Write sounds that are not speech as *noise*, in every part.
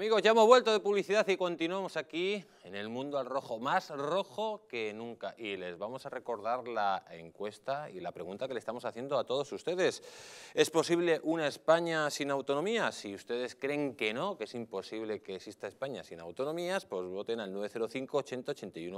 Amigos, ya hemos vuelto de publicidad y continuamos aquí en el mundo al rojo, más rojo que nunca. Y les vamos a recordar la encuesta y la pregunta que le estamos haciendo a todos ustedes. ¿Es posible una España sin autonomía? Si ustedes creen que no, que es imposible que exista España sin autonomías, pues voten al 905 80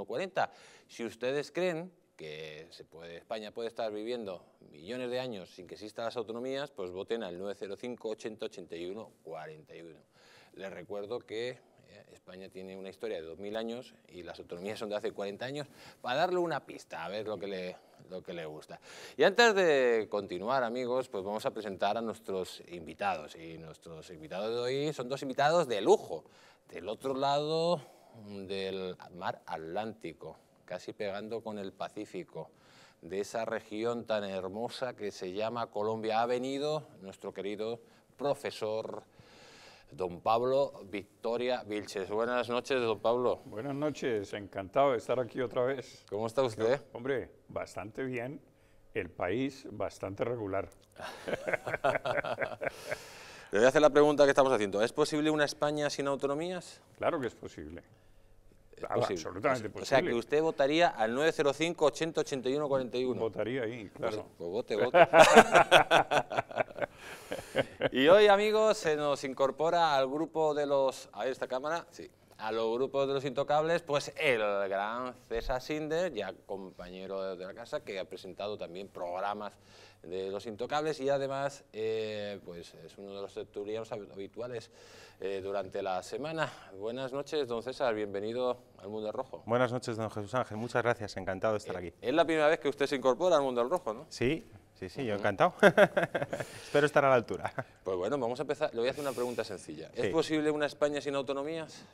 40. Si ustedes creen que España puede estar viviendo millones de años sin que existan las autonomías, pues voten al 905 881 41. Les recuerdo que eh, España tiene una historia de 2.000 años y las autonomías son de hace 40 años, para darle una pista, a ver lo que le, lo que le gusta. Y antes de continuar, amigos, pues vamos a presentar a nuestros invitados. Y nuestros invitados de hoy son dos invitados de lujo, del otro lado mm, del mar Atlántico, casi pegando con el Pacífico de esa región tan hermosa que se llama Colombia, ha venido nuestro querido profesor don Pablo Victoria Vilches. Buenas noches, don Pablo. Buenas noches, encantado de estar aquí otra vez. ¿Cómo está usted? hombre, bastante bien, el país bastante regular. *laughs* Le voy a hacer la pregunta que estamos haciendo. ¿Es posible una España sin autonomías? Claro que es posible. Ah, absolutamente O sea, que usted votaría al 905 881 41. Votaría ahí, claro. Pues, pues vote, *laughs* vote. *laughs* y hoy, amigos, se nos incorpora al grupo de los... A esta cámara, sí a los grupos de los intocables, pues el gran César Sinder, ya compañero de la casa, que ha presentado también programas de los intocables y además eh, pues es uno de los tertulianos habituales eh, durante la semana. Buenas noches, don César, bienvenido al Mundo Rojo. Buenas noches, don Jesús Ángel, muchas gracias, encantado de estar eh, aquí. Es la primera vez que usted se incorpora al Mundo del Rojo, ¿no? Sí, Sí, sí, yo encantado. *laughs* Espero estar a la altura. Pues bueno, vamos a empezar. Le voy a hacer una pregunta sencilla. ¿Es posible una España sin autonomías?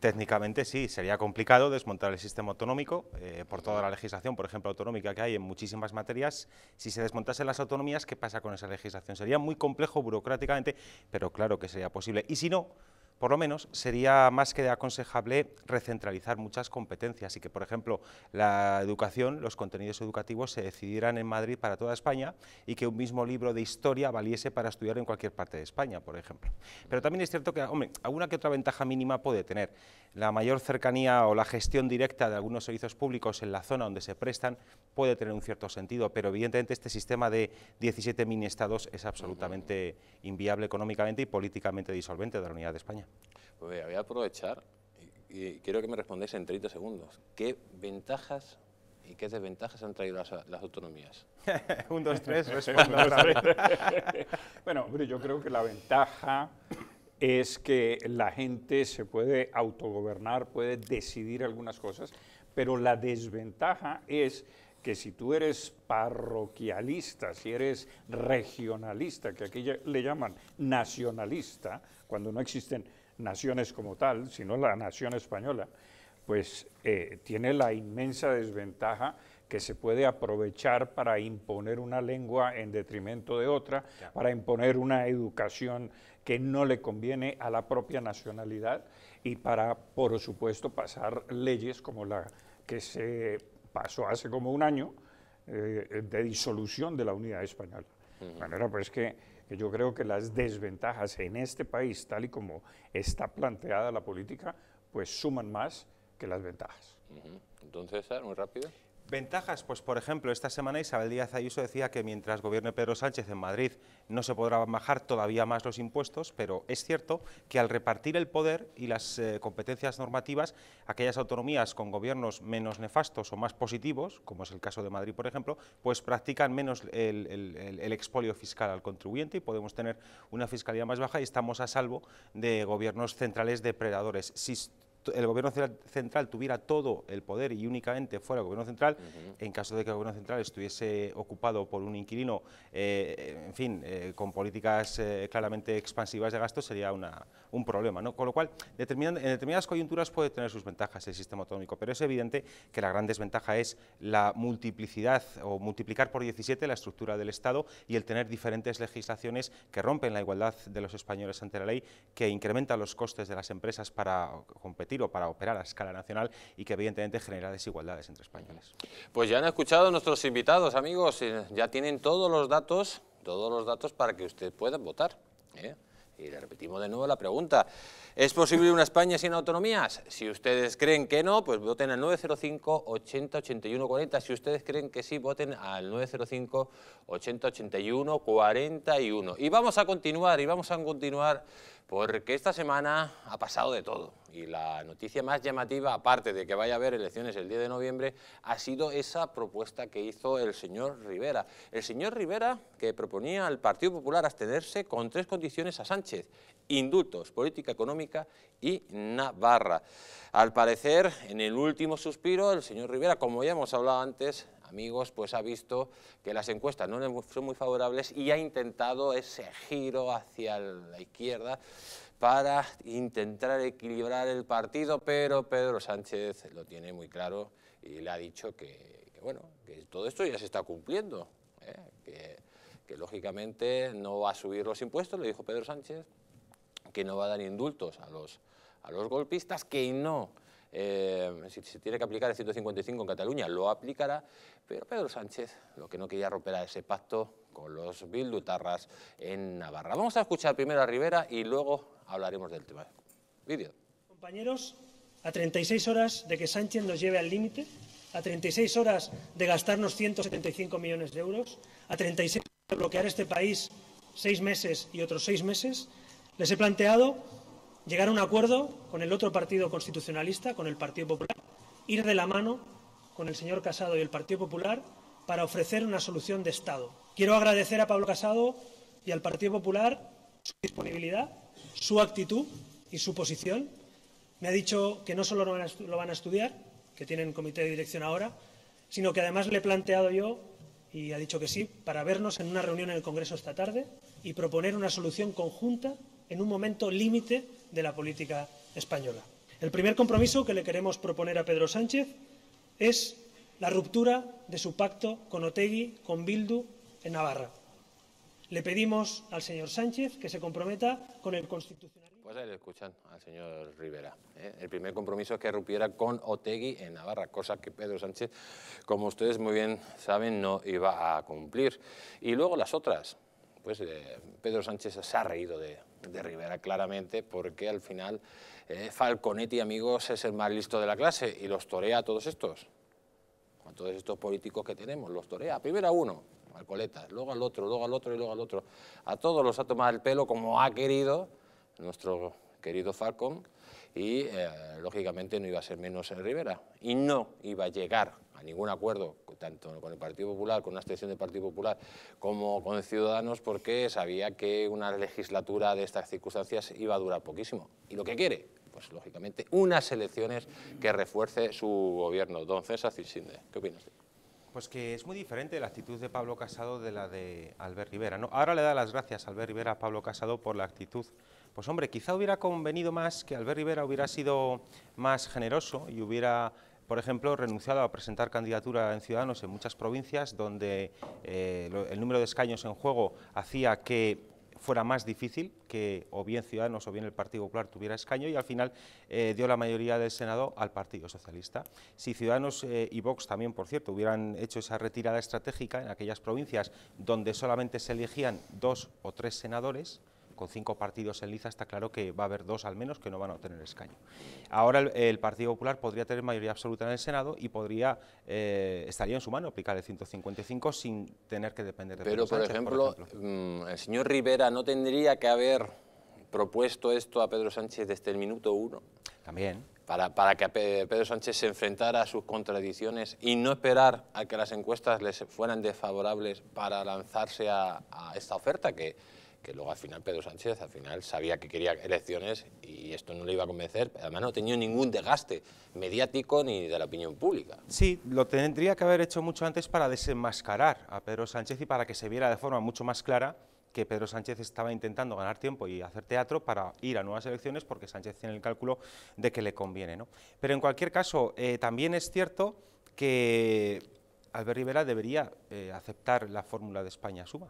Técnicamente sí, sería complicado desmontar el sistema autonómico eh, por toda la legislación, por ejemplo, autonómica que hay en muchísimas materias. Si se desmontasen las autonomías, ¿qué pasa con esa legislación? Sería muy complejo burocráticamente, pero claro que sería posible. Y si no, por lo menos sería más que aconsejable recentralizar muchas competencias y que, por ejemplo, la educación, los contenidos educativos se decidieran en Madrid para toda España y que un mismo libro de historia valiese para estudiar en cualquier parte de España, por ejemplo. Pero también es cierto que, hombre, alguna que otra ventaja mínima puede tener. La mayor cercanía o la gestión directa de algunos servicios públicos en la zona donde se prestan puede tener un cierto sentido, pero evidentemente este sistema de 17 mini-estados es absolutamente inviable económicamente y políticamente disolvente de la unidad de España. Pues voy a aprovechar y, quiero que me respondáis en 30 segundos. ¿Qué ventajas y qué desventajas han traído las, autonomías? *laughs* Un, dos, tres, *laughs* *laughs* bueno, hombre, yo creo que la ventaja es que la gente se puede autogobernar, puede decidir algunas cosas, pero la desventaja es que si tú eres parroquialista, si eres regionalista, que aquí le llaman nacionalista, cuando no existen naciones como tal, sino la nación española, pues eh, tiene la inmensa desventaja que se puede aprovechar para imponer una lengua en detrimento de otra, para imponer una educación que no le conviene a la propia nacionalidad y para, por supuesto, pasar leyes como la que se pasó hace como un año eh, de disolución de la unidad española. De pues, que que yo creo que las desventajas en este país, tal y como está planteada la política, pues suman más que las ventajas. Entonces, muy rápido. Ventajas, pues por ejemplo, esta semana Isabel Díaz Ayuso decía que mientras gobierne Pedro Sánchez en Madrid no se podrán bajar todavía más los impuestos, pero es cierto que al repartir el poder y las eh, competencias normativas, aquellas autonomías con gobiernos menos nefastos o más positivos, como es el caso de Madrid, por ejemplo, pues practican menos el, expolio fiscal al contribuyente y podemos tener una fiscalidad más baja y estamos a salvo de gobiernos centrales depredadores el gobierno central tuviera todo el poder y únicamente fuera el gobierno central, en caso de que el gobierno central estuviese ocupado por un inquilino, eh, en fin, eh, con políticas eh, claramente expansivas de gasto, sería una, un problema. ¿no? Con lo cual, en determinadas coyunturas puede tener sus ventajas el sistema autonómico, pero es evidente que la gran desventaja es la multiplicidad o multiplicar por 17 la estructura del Estado y el tener diferentes legislaciones que rompen la igualdad de los españoles ante la ley, que incrementan los costes de las empresas para competir para operar a escala nacional y que evidentemente genera desigualdades entre españoles. Pues ya han escuchado nuestros invitados, amigos, eh, ya tienen todos los datos, todos los datos para que ustedes puedan votar. ¿eh? Y le repetimos de nuevo la pregunta. ¿Es posible una España sin autonomías? Si ustedes creen que no, pues voten al 905 80 81 40. Si ustedes creen que sí, voten al 905 80 81 41. Y vamos a continuar, y vamos a continuar porque esta semana ha pasado de todo y la noticia más llamativa, aparte de que vaya a haber elecciones el 10 de noviembre, ha sido esa propuesta que hizo el señor Rivera. El señor Rivera que proponía al Partido Popular abstenerse con tres condiciones a Sánchez, indultos, política económica y Navarra. Al parecer, en el último suspiro, el señor Rivera, como ya hemos hablado antes, amigos, pues ha visto que las encuestas no son muy favorables y ha intentado ese giro hacia la izquierda para intentar equilibrar el partido, pero Pedro Sánchez lo tiene muy claro y le ha dicho que, bueno, que todo esto ya se está cumpliendo, ¿eh? que, lógicamente no va a subir los impuestos, le dijo Pedro Sánchez, que no va a dar indultos a los, a los golpistas, que no eh, si se tiene que aplicar el 155 en Cataluña, lo aplicará, pero Pedro Sánchez lo que no quería romper ese pacto con los bildutarras en Navarra. Vamos a escuchar primero a Rivera y luego hablaremos del tema. Vídeo. Compañeros, a 36 horas de que Sánchez nos lleve al límite, a 36 horas de gastarnos 175 millones de euros, a 36 horas de bloquear este país seis meses y otros seis meses, les he planteado llegar a un acuerdo con el otro partido constitucionalista, con el Partido Popular, ir de la mano con el señor Casado y el Partido Popular para ofrecer una solución de Estado. Quiero agradecer a Pablo Casado y al Partido Popular su disponibilidad, su actitud y su posición. Me ha dicho que no solo lo van a, estudiar, que tienen comité de dirección ahora, sino que además le he planteado yo, y ha dicho que sí, para vernos en una reunión en el Congreso esta tarde y proponer una solución conjunta en un momento límite de la política española. El primer compromiso que le queremos proponer a Pedro Sánchez es la ruptura de su pacto con Otegui, con Bildu, en Navarra. Le pedimos al señor Sánchez que se comprometa con el constitucionalismo. Pues ahí escuchan al señor Rivera. ¿eh? El primer compromiso es que rompiera con Otegui en Navarra, cosa que Pedro Sánchez, como ustedes muy bien saben, no iba a cumplir. Y luego las otras. Pues, eh, Pedro Sánchez se ha reído de, Rivera claramente porque al final eh, Falconetti, amigos, es el más listo de la clase y los torea a todos estos, a todos estos políticos que tenemos, los torea. Primero a uno, al coleta, luego al otro, luego al otro y luego al otro. A todos los ha tomado el pelo como ha querido nuestro querido Falcon y eh, lógicamente no iba a ser menos en Rivera y no iba a llegar a ningún acuerdo, tanto con el Partido Popular, con una extensión del Partido Popular, como con Ciudadanos, porque sabía que una legislatura de estas circunstancias iba a durar poquísimo. ¿Y lo que quiere? Pues, lógicamente, unas elecciones que refuerce su gobierno. Don César ¿qué opinas? Pues que es muy diferente la actitud de Pablo Casado de la de Albert Rivera. ¿no? Ahora le da las gracias a Albert Rivera a Pablo Casado por la actitud. Pues hombre, quizá hubiera convenido más que Albert Rivera hubiera sido más generoso y hubiera por ejemplo, renunciado a presentar candidatura en Ciudadanos en muchas provincias donde eh, el número de escaños en juego hacía que fuera más difícil que o bien Ciudadanos o bien el Partido Popular tuviera escaño y al final eh, dio la mayoría del Senado al Partido Socialista. Si Ciudadanos eh, y Vox también, por cierto, hubieran hecho esa retirada estratégica en aquellas provincias donde solamente se elegían dos o tres senadores, con cinco partidos en liza está claro que va a haber dos al menos que no van a obtener escaño. Ahora el, Partido Popular podría tener mayoría absoluta en el Senado y podría eh, estaría en su mano aplicar el 155 sin tener que depender de Pero, Pedro por ejemplo, mm, el señor Rivera no tendría que haber propuesto esto a Pedro Sánchez desde el minuto uno. También. Para, para, que Pedro Sánchez se enfrentara a sus contradicciones y no esperar a que las encuestas les fueran desfavorables para lanzarse a esta oferta que que luego al final Pedro Sánchez al final sabía que quería elecciones y esto no le iba a convencer, además no tenía ningún desgaste mediático ni de la opinión pública. Sí, lo tendría que haber hecho mucho antes para desenmascarar a Pedro Sánchez y para que se viera de forma mucho más clara que Pedro Sánchez estaba intentando ganar tiempo y hacer teatro para ir a nuevas elecciones porque Sánchez tiene el cálculo de que le conviene. ¿no? Pero en cualquier caso, eh, también es cierto que Albert Rivera debería eh, aceptar la fórmula de España Suma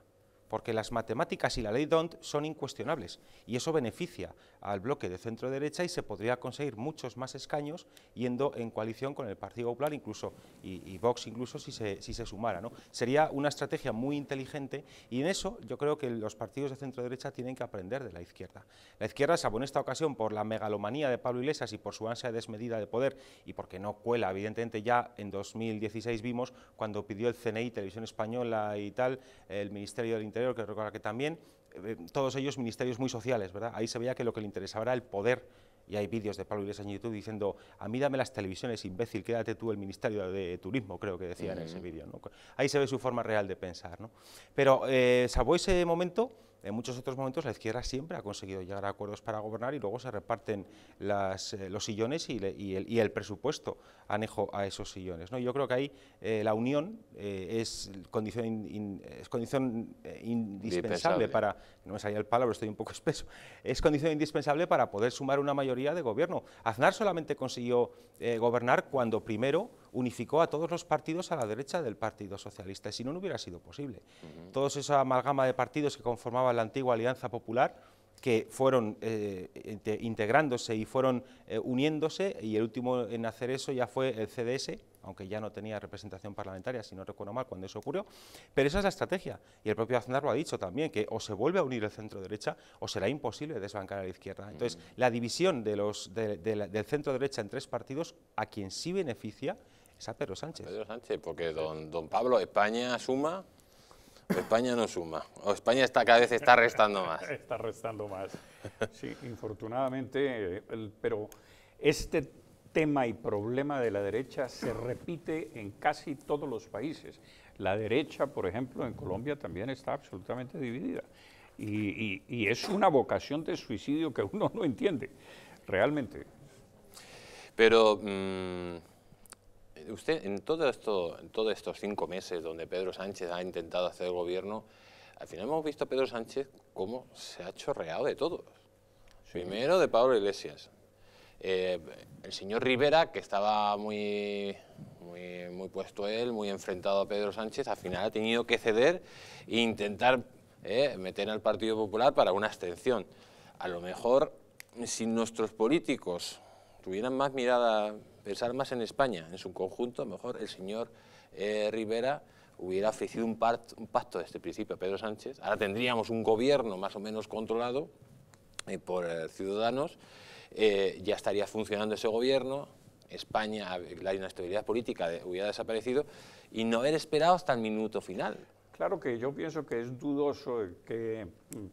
porque las matemáticas y la ley DONT son incuestionables y eso beneficia al bloque de centro derecha y se podría conseguir muchos más escaños yendo en coalición con el Partido Popular incluso y, Vox incluso si se, si se sumara. ¿no? Sería una estrategia muy inteligente y en eso yo creo que los partidos de centro derecha tienen que aprender de la izquierda. La izquierda, salvo en esta ocasión por la megalomanía de Pablo Iglesias y por su ansia desmedida de poder y porque no cuela, evidentemente ya en 2016 vimos cuando pidió el CNI, Televisión Española y tal, el Ministerio de Interior que recordar que también, eh, todos ellos ministerios muy sociales, ¿verdad? Ahí se veía que lo que le interesaba era el poder y hay vídeos de Pablo Iglesias en YouTube diciendo, a mí dame las televisiones, imbécil, quédate tú el Ministerio de Turismo, creo que decía en ese vídeo. ¿no? Ahí se ve su forma real de pensar. ¿no? Pero eh, salvo ese momento, en muchos otros momentos la izquierda siempre ha conseguido llegar a acuerdos para gobernar y luego se reparten eh, los sillones y, el, presupuesto anejo a esos sillones. Yo creo que ahí eh, la unión eh, es condición, es condición indispensable para, no el palabra, estoy un poco *laughs* espeso, es condición indispensable para poder sumar una mayoría de gobierno. Aznar solamente consiguió gobernar cuando primero unificó a todos los partidos a la derecha del Partido Socialista, y si no, no hubiera sido posible. todos Toda esa amalgama de partidos que conformaban la antigua Alianza Popular, que fueron eh, integrándose y fueron eh, uniéndose, y el último en hacer eso ya fue el CDS, aunque ya no tenía representación parlamentaria, si no recuerdo mal, cuando eso ocurrió, pero esa es la estrategia, y el propio Aznar lo ha dicho también, que o se vuelve a unir el centro-derecha o será imposible desbancar a la izquierda. Entonces, la división del centro-derecha en tres partidos, a quien sí beneficia, es Pedro Sánchez. Pedro Sánchez, porque don, Pablo, España suma España no suma, o España está, cada vez está restando más. *laughs* está restando más, sí, infortunadamente, eh, pero este tema y problema de la derecha se repite en casi todos los países. La derecha, por ejemplo, en Colombia también está absolutamente dividida y, es una vocación de suicidio que uno no entiende, realmente. Pero... Mm, usted en, todo todos estos cinco meses donde Pedro Sánchez ha intentado hacer gobierno, al final hemos visto a Pedro Sánchez cómo se ha chorreado de todos. Primero de Pablo Iglesias, eh, el señor Rivera, que estaba muy, muy, puesto él, muy enfrentado a Pedro Sánchez, al final ha tenido que ceder e intentar eh, meter al Partido Popular para una abstención. A lo mejor, si nuestros políticos tuvieran más mirada pensar más en España, en su conjunto, mejor el señor eh, Rivera hubiera ofrecido un, pacto desde el principio a Pedro Sánchez, ahora tendríamos un gobierno más o menos controlado eh, por eh, Ciudadanos, ya estaría funcionando ese gobierno, España, la inestabilidad política hubiera desaparecido y no haber esperado hasta el minuto final. Claro que yo pienso que es dudoso que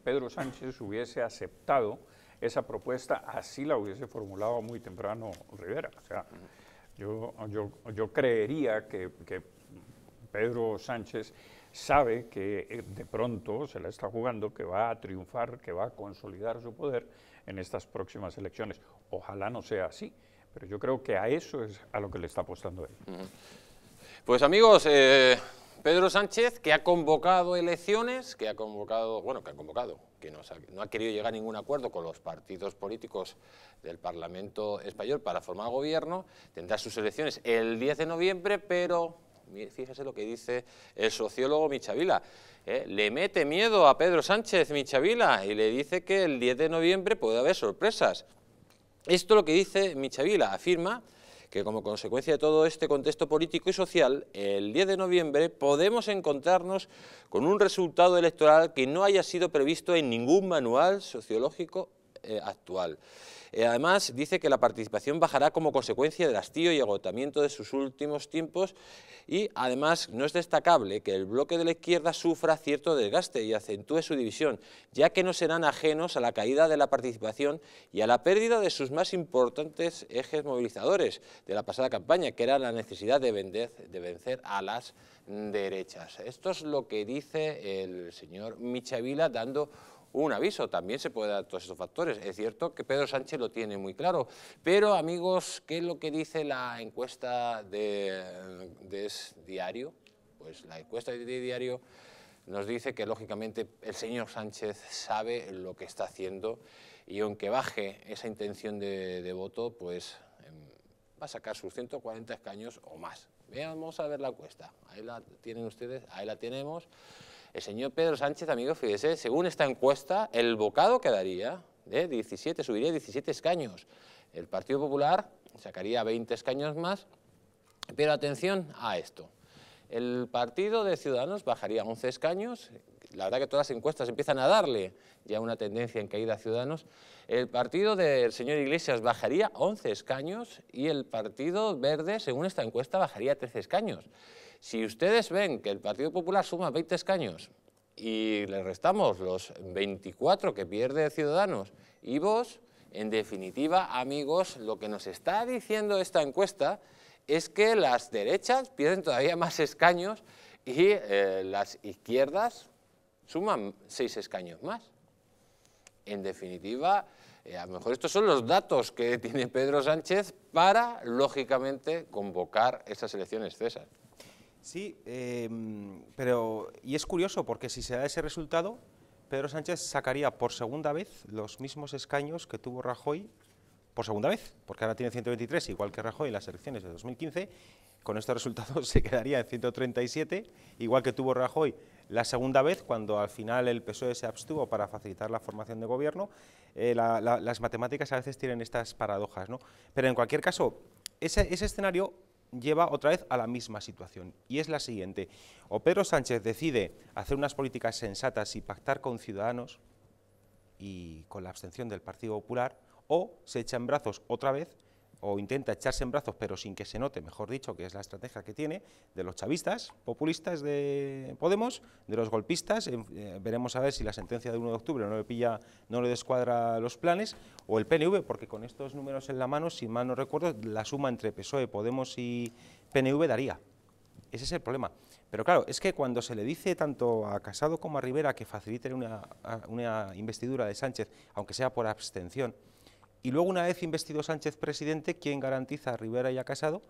Pedro Sánchez hubiese aceptado esa propuesta así la hubiese formulado muy temprano Rivera. O sea, yo, yo, creería que, Pedro Sánchez sabe que eh, de pronto se la está jugando, que va a triunfar, que va a consolidar su poder en estas próximas elecciones. Ojalá no sea así, pero yo creo que a eso es a lo que le está apostando él. Pues amigos, eh, Pedro Sánchez, que ha convocado elecciones, que ha convocado, bueno, que ha convocado, que no, ha querido llegar a ningún acuerdo con los partidos políticos del Parlamento español para formar gobierno, tendrá sus elecciones el 10 de noviembre, pero fíjese lo que dice el sociólogo Michavila, ¿eh? le mete miedo a Pedro Sánchez Michavila y le dice que el 10 de noviembre puede haber sorpresas. Esto es lo que dice Michavila, afirma que como consecuencia de todo este contexto político y social, el 10 de noviembre podemos encontrarnos con un resultado electoral que no haya sido previsto en ningún manual sociológico eh, actual. Eh, además, dice que la participación bajará como consecuencia del hastío y agotamiento de sus últimos tiempos y, además, no es destacable que el bloque de la izquierda sufra cierto desgaste y acentúe su división, ya que no serán ajenos a la caída de la participación y a la pérdida de sus más importantes ejes movilizadores de la pasada campaña, que era la necesidad de, de vencer a las derechas. Esto es lo que dice el señor Michavila dando un aviso. También se puede dar todos estos factores. Es cierto que Pedro Sánchez lo tiene muy claro. Pero, amigos, ¿qué es lo que dice la encuesta de, Diario? Pues la encuesta de Diario nos dice que, lógicamente, el señor Sánchez sabe lo que está haciendo y aunque baje esa intención de, de voto, pues em, va a sacar sus 140 escaños o más. Veamos a ver la encuesta. Ahí la tienen ustedes, ahí la tenemos. El señor Pedro Sánchez, amigo, fíjese, según esta encuesta, el bocado quedaría de 17, subiría 17 escaños. El Partido Popular sacaría 20 escaños más, pero atención a esto. El partido de Ciudadanos bajaría 11 escaños, la verdad que todas las encuestas empiezan a darle ya una tendencia en caída a Ciudadanos, el partido del señor Iglesias bajaría 11 escaños y el partido verde, según esta encuesta, bajaría 13 escaños. Si ustedes ven que el Partido Popular suma 20 escaños y le restamos los 24 que pierde Ciudadanos y vos, en definitiva, amigos, lo que nos está diciendo esta encuesta es que las derechas pierden todavía más escaños y eh, las izquierdas suman seis escaños más. En definitiva, eh, a lo mejor estos son los datos que *laughs* tiene Pedro Sánchez para, lógicamente, convocar estas elecciones, César. Sí, em, pero y es curioso porque si se da ese resultado, Pedro Sánchez sacaría por segunda vez los mismos escaños que tuvo Rajoy por segunda vez, porque ahora tiene 123, igual que Rajoy en las elecciones de 2015, con este resultado *laughs* se quedaría en 137, igual que tuvo Rajoy la segunda vez, cuando al final el PSOE se abstuvo para facilitar la formación de gobierno, eh, las matemáticas a veces tienen estas paradojas. ¿no? Pero en cualquier caso, ese, ese escenario lleva otra vez a la misma situación, y es la siguiente. O Pedro Sánchez decide hacer unas políticas sensatas y pactar con Ciudadanos y con la abstención del Partido Popular, o se echa en brazos otra vez o intenta echarse en brazos, pero sin que se note, mejor dicho, que es la estrategia que tiene, de los chavistas, populistas de Podemos, de los golpistas, eh, veremos a ver si la sentencia del 1 de octubre no le pilla, no le descuadra los planes, o el PNV, porque con estos números en la mano, si mal no recuerdo, la suma entre PSOE, Podemos y PNV daría. Ese es el problema. Pero claro, es que cuando se le dice tanto a Casado como a Rivera que faciliten una, una investidura de Sánchez, aunque sea por abstención, y luego, una vez investido Sánchez presidente, ¿quién garantiza a Rivera y a Casado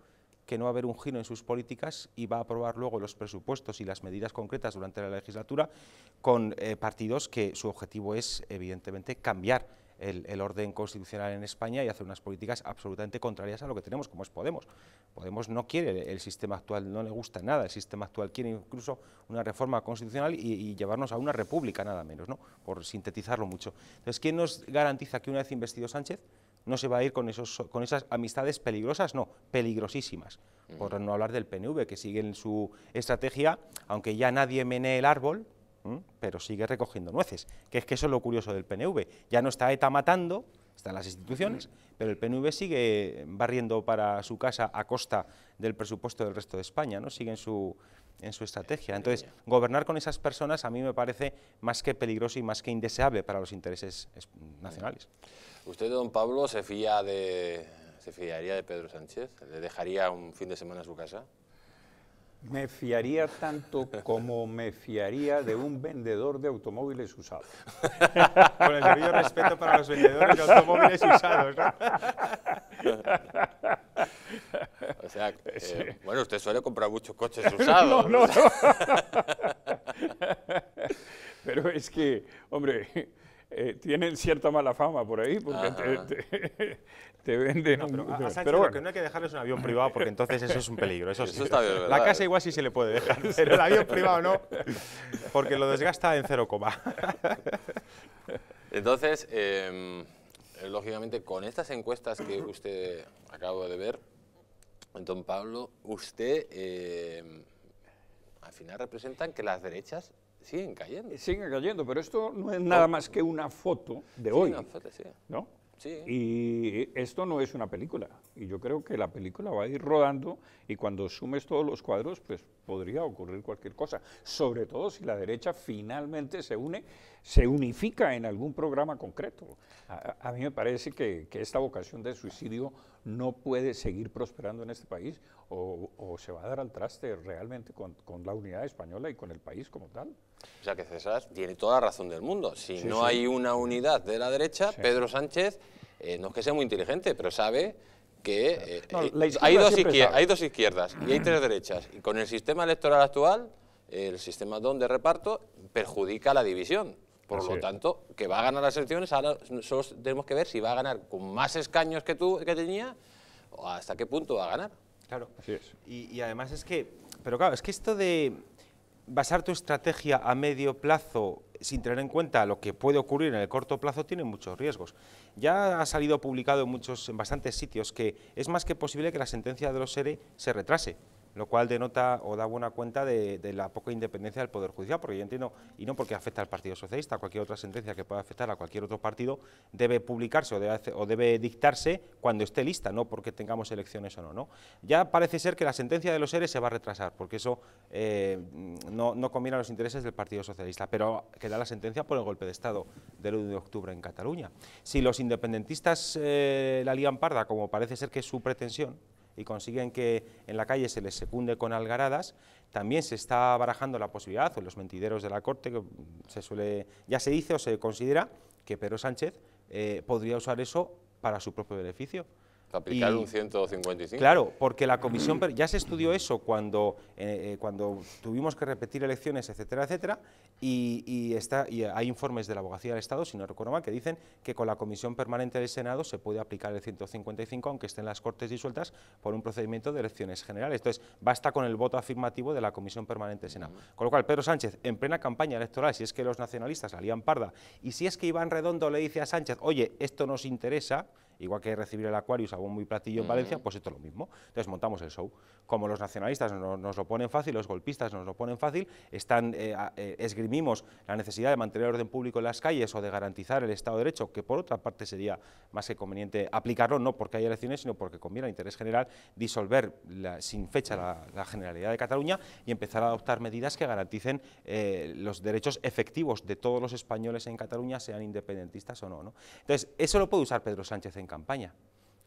que no va a haber un giro en sus políticas y va a aprobar luego los presupuestos y las medidas concretas durante la legislatura con eh, partidos que su objetivo es, evidentemente, cambiar el, orden constitucional en España y hacer unas políticas absolutamente contrarias a lo que tenemos, como es Podemos. Podemos no quiere el, sistema actual, no le gusta nada el sistema actual, quiere incluso una reforma constitucional y, llevarnos a una república, nada menos, ¿no? por sintetizarlo mucho. Entonces, ¿quién nos garantiza que una vez investido Sánchez no se va a ir con, esos, con esas amistades peligrosas? No, peligrosísimas. Por mm. no hablar del PNV, que sigue en su estrategia, aunque ya nadie menee el árbol, pero sigue recogiendo nueces, que es que eso es lo curioso del PNV, ya no está ETA matando, están las instituciones, pero el PNV sigue barriendo para su casa a costa del presupuesto del resto de España, ¿no? sigue en su, estrategia. Entonces, gobernar con esas personas a mí me parece más que peligroso y más que indeseable para los intereses nacionales. ¿Usted, don Pablo, se, fía de, se fiaría de Pedro Sánchez? ¿Le dejaría un fin de semana en su casa? Me fiaría tanto como me fiaría de un vendedor de automóviles usados. *laughs* Con el debido respeto para los vendedores de automóviles usados, *laughs* O sea, eh, bueno, usted suele comprar muchos coches *laughs* usados. No, no, no. Pero es que, hombre, eh, tienen cierta mala fama por ahí, porque te, venden... a, no hay que dejarles un avión privado, porque entonces eso es un peligro. La casa igual sí se le puede dejar, *laughs* pero el avión privado no, porque lo desgasta en cero coma. Entonces, em, lógicamente, con estas encuestas que usted acabo de ver, don Pablo, usted... Em, al final representan que las derechas siguen cayendo. Eh, siguen cayendo, pero esto no es nada más que una foto de hoy. Una foto, sí. ¿No? Sí. Y esto no es una película. Y yo creo que la película va a ir rodando y cuando sumes todos los cuadros, pues podría ocurrir cualquier cosa. Sobre todo si la derecha finalmente se une, se unifica en algún programa concreto. A, mí me parece que, esta vocación de suicidio no puede seguir prosperando en este país o, se va a dar al traste realmente con la unidad española y con el país como tal. O sea que César tiene toda la razón del mundo. Si no hay una unidad de la derecha, Pedro Sánchez eh, no es que sea muy inteligente, pero sabe que eh, eh, hay, dos izquierdas y hay tres derechas. Y con el sistema electoral actual, el sistema donde reparto perjudica la división. Por lo tanto, que va a ganar las elecciones, ahora solo tenemos que ver si va a ganar con más escaños que tú que tenía o hasta qué punto va a ganar. Claro. es. y además es que, pero claro, es que esto de basar tu estrategia a medio plazo sin tener en cuenta lo que puede ocurrir en el corto plazo tiene muchos riesgos. Ya ha salido publicado en, muchos, bastantes sitios que es más que posible que la sentencia de los SERE se retrase lo cual denota o da buena cuenta de, la poca independencia del Poder Judicial, porque yo entiendo, y no porque afecta al Partido Socialista, cualquier otra sentencia que pueda afectar a cualquier otro partido debe publicarse o debe, dictarse cuando esté lista, no porque tengamos elecciones o no, no. Ya parece ser que la sentencia de los seres se va a retrasar, porque eso eh, no, combina los intereses del Partido Socialista, pero queda la sentencia por el golpe de Estado del 1 de octubre en Cataluña. Si los independentistas eh, la ligan parda, como parece ser que es su pretensión, y consiguen que en la calle se les secunde con algaradas, también se está barajando la posibilidad, o los mentideros de la Corte, que se suele, ya se dice o se considera que Pedro Sánchez eh, podría usar eso para su propio beneficio. Aplicar un 155. Claro, porque la comisión ya se estudió eso cuando, eh, eh, cuando tuvimos que repetir elecciones, etcétera, etcétera, y, está, y hay informes de la abogacía del Estado, si no recuerdo mal, que dicen que con la comisión permanente del Senado se puede aplicar el 155 aunque estén las Cortes disueltas por un procedimiento de elecciones generales. Entonces, basta con el voto afirmativo de la comisión permanente del Senado. Con lo cual, Pedro Sánchez, en plena campaña electoral, si es que los nacionalistas salían parda, y si es que Iván Redondo le dice a Sánchez, oye, esto nos interesa, igual que recibir el Aquarius a un muy platillo en Valencia, pues esto es lo mismo. Entonces montamos el show. Como los nacionalistas nos, lo ponen fácil, los golpistas nos lo ponen fácil, eh, eh, esgrimimos la necesidad de mantener orden público en las calles o de garantizar el Estado de Derecho, que por otra parte sería más que conveniente aplicarlo, no porque haya elecciones, sino porque conviene al interés general disolver sin fecha la, Generalidad de Cataluña y empezar a adoptar medidas que garanticen eh, los derechos efectivos de todos los españoles en Cataluña, sean independentistas o no. ¿no? Entonces, eso lo puede usar Pedro Sánchez en campaña.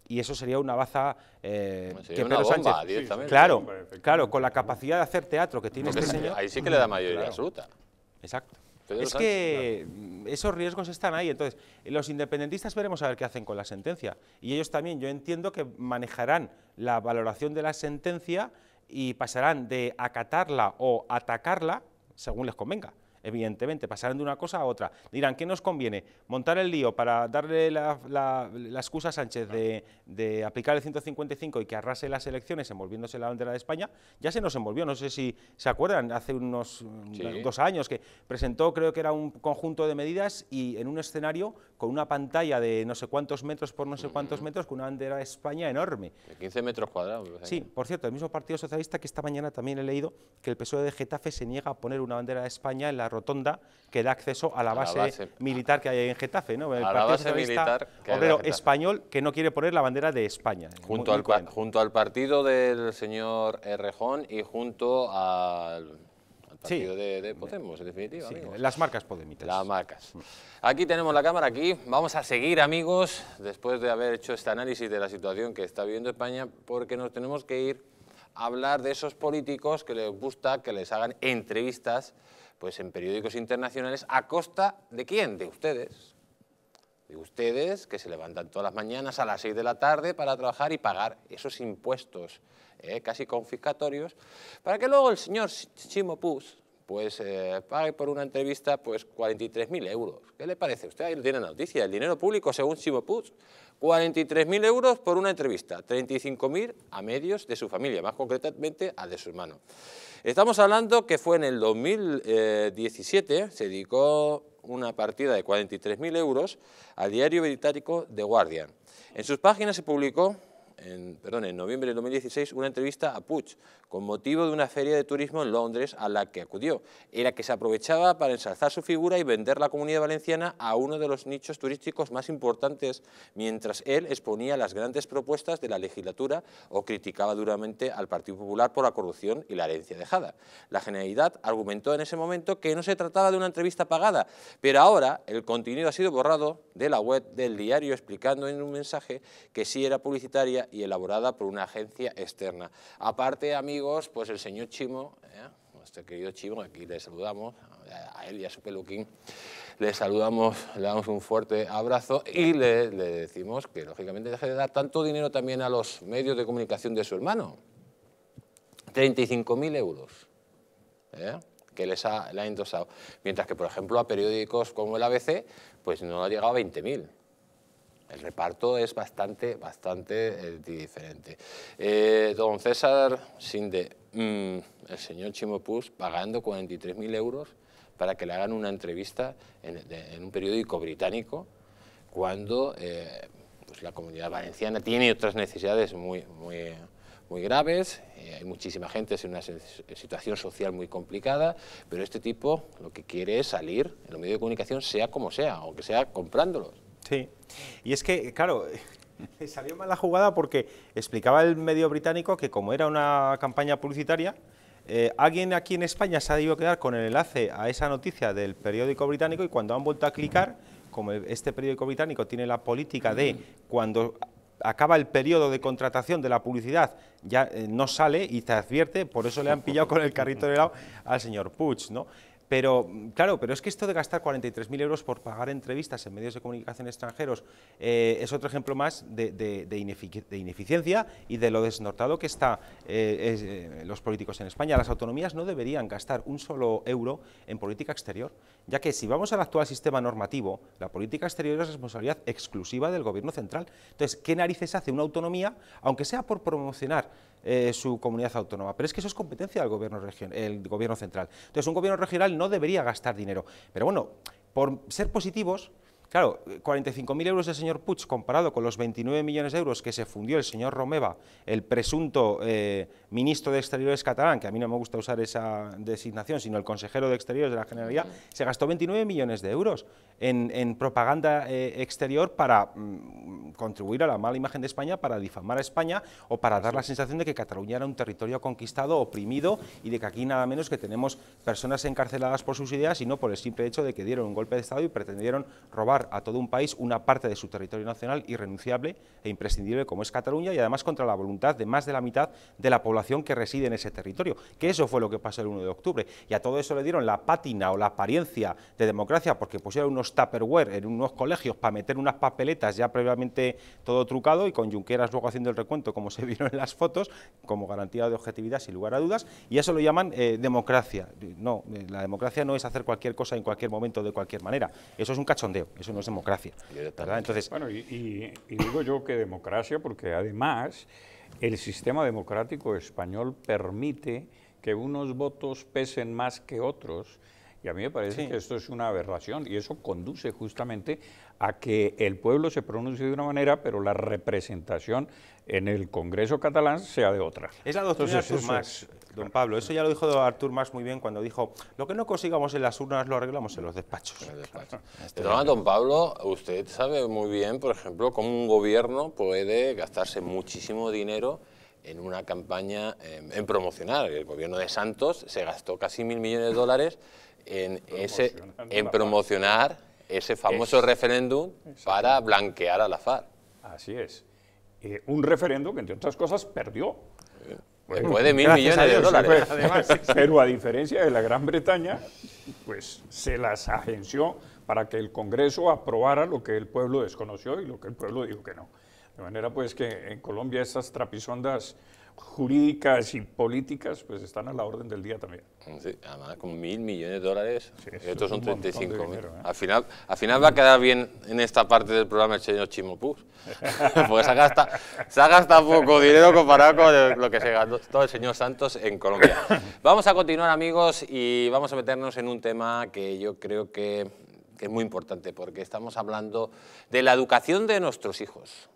Y eso sería una baza eh, que Pedro Sánchez. Claro, claro, con la capacidad de hacer teatro que tiene este señor. Ahí sí que le da mayoría absoluta. Exacto. es que esos riesgos están ahí. Entonces, los independentistas veremos a ver qué hacen con la sentencia. Y ellos también, yo entiendo que manejarán la valoración de la sentencia y pasarán de acatarla o atacarla según les convenga evidentemente, pasarán de una cosa a otra. Dirán, ¿qué nos conviene? ¿Montar el lío para darle la, excusa a Sánchez de, aplicar el 155 y que arrase las elecciones envolviéndose la bandera de España? Ya se nos envolvió, no sé si se acuerdan, hace unos mm, dos años que presentó, creo que era un conjunto de medidas y en un escenario con una pantalla de no sé cuántos metros por no sé cuántos metros, con una bandera de España enorme. De 15 metros cuadrados. Sí, por cierto, el mismo Partido Socialista que esta mañana también he leído que el PSOE de Getafe se niega a poner una bandera de España en la rotonda que da acceso a la base, militar que hay en Getafe, ¿no? El Partido la base militar obrero español que no quiere poner la bandera de España. Junto, al, partido del señor Rejón y junto al partido de, Podemos, en definitiva. las marcas podemitas. Las marcas. Mm. Aquí tenemos la cámara, aquí. Vamos a seguir, amigos, después de haber hecho este análisis de la situación que está viviendo España, porque nos tenemos que ir a hablar de esos políticos que les gusta que les hagan entrevistas pues en periódicos internacionales a costa de quién, de ustedes. De ustedes que se levantan todas las mañanas a las 6 de la tarde para trabajar y pagar esos impuestos eh, casi confiscatorios, para que luego el señor Chimo Puz pues, eh, pague por una entrevista pues 43.000 euros. ¿Qué le parece? Usted ahí lo tiene la noticia, el dinero público según Chimo Puz, 43.000 euros por una entrevista, 35.000 a medios de su familia, más concretamente a de su hermano. Estamos hablando que fue en el 2017, se dedicó una partida de 43.000 euros al diario británico The Guardian. En sus páginas se publicó en, perdón, en noviembre de 2016 una entrevista a Puig con motivo de una feria de turismo en Londres a la que acudió, Era que se aprovechaba para ensalzar su figura y vender la comunidad valenciana a uno de los nichos turísticos más importantes, mientras él exponía las grandes propuestas de la legislatura o criticaba duramente al Partido Popular por la corrupción y la herencia dejada. La Generalidad argumentó en ese momento que no se trataba de una entrevista pagada, pero ahora el contenido ha sido borrado de la web del diario explicando en un mensaje que sí era publicitaria y elaborada por una agencia externa. Aparte, amigos, pues el señor Chimo, ¿eh? nuestro querido Chimo, aquí le saludamos, a él y a su peluquín, le saludamos, le damos un fuerte abrazo y le, decimos que, lógicamente, deje de dar tanto dinero también a los medios de comunicación de su hermano. 35.000 euros. ¿eh? que les ha, le ha endosado. Mientras que, por ejemplo, a periódicos como el ABC, pues no ha llegado a 20.000. El reparto es bastante, bastante eh, diferente. Eh, don César Sinde, mm, el señor Chimopus pagando 43.000 euros para que le hagan una entrevista en, un periódico británico cuando eh, pues la comunidad valenciana tiene otras necesidades muy, muy, muy graves, hay muchísima gente en una situación social muy complicada, pero este tipo lo que quiere es salir en los medios de comunicación sea como sea, aunque sea comprándolos. Sí, y es que, claro, *laughs* salió mal la jugada porque explicaba el medio británico que como era una campaña publicitaria, eh, alguien aquí en España se ha debido quedar con el enlace a esa noticia del periódico británico y cuando han vuelto a clicar, como este periódico británico tiene la política de cuando acaba el periodo de contratación de la publicidad, ya eh, no sale y te advierte, por eso le han pillado con el carrito de lado al señor Putsch, ¿no? Pero, mm, claro, pero es que esto de gastar 43.000 euros por pagar entrevistas en medios de comunicación extranjeros eh, es otro ejemplo más de, ineficiencia y de lo desnortado que están eh, eh, los políticos en España. Las autonomías no deberían gastar un solo euro en política exterior, ya que si vamos al actual sistema normativo, la política exterior es responsabilidad exclusiva del gobierno central. Entonces, ¿qué narices hace una autonomía, aunque sea por promocionar eh, su comunidad autónoma. Pero es que eso es competencia del gobierno, el gobierno central. Entonces, un gobierno regional no debería gastar dinero. Pero bueno, por ser positivos, Claro, 45.000 euros del señor Puig comparado con los 29 millones de euros que se fundió el señor Romeva, el presunto eh, ministro de Exteriores catalán, que a mí no me gusta usar esa designación, sino el consejero de Exteriores de la Generalidad, se gastó 29 millones de euros en, propaganda eh, exterior para mm, contribuir a la mala imagen de España, para difamar a España o para dar la sensación de que Cataluña era un territorio conquistado, oprimido y de que aquí nada menos que tenemos personas encarceladas por sus ideas y no por el simple hecho de que dieron un golpe de Estado y pretendieron robar a todo un país una parte de su territorio nacional irrenunciable e imprescindible como es Cataluña y además contra la voluntad de más de la mitad de la población que reside en ese territorio, que eso fue lo que pasó el 1 de octubre y a todo eso le dieron la pátina o la apariencia de democracia porque pusieron unos Tupperware en unos colegios para meter unas papeletas ya previamente todo trucado y con Junqueras luego haciendo el recuento como se *laughs* vieron en las fotos, como garantía de objetividad sin lugar a dudas, y eso lo llaman eh, democracia. No, eh, la democracia no es hacer cualquier cosa en cualquier momento de cualquier manera, eso es un cachondeo, eso no es democracia. Entonces, bueno, y digo yo que democracia porque además el sistema democrático español permite que unos votos pesen más que otros y a mí me parece que esto es una aberración y eso conduce justamente a que el pueblo se pronuncie de una manera, pero la representación en el Congreso catalán sea de otra. Es la doctrina de Artur don Pablo. Eso ya lo dijo Artur Mas muy bien cuando dijo, lo que no consigamos en las urnas lo arreglamos en los despachos. En los despachos. *laughs* Este don Pablo, usted sabe muy bien, por ejemplo, cómo un gobierno puede gastarse muchísimo dinero en una campaña en promocionar. El gobierno de Santos se gastó casi mil millones de dólares en, ese, en promocionar ese famoso referéndum para blanquear a la FARC. Así es. Eh, un referéndum que, entre otras cosas, perdió. Después pues de mil millones de dólares. pero a diferencia de la Gran Bretaña, pues se las agenció para que el Congreso aprobara lo que el pueblo desconoció y lo que el pueblo dijo que no. De manera pues que en Colombia esas trapisondas jurídicas y políticas, pues están a la orden del día también. Sí, además, con mil millones de dólares, estos son 35 mil. ¿eh? Al, final, al final va a quedar bien en esta parte del programa el señor Chimopus, *laughs* porque se ha, gastado, se poco dinero comparado con lo que se gastó todo el señor Santos en Colombia. Vamos a continuar, amigos, y vamos a meternos en un tema que yo creo que, que es muy importante, porque estamos hablando de la educación de nuestros hijos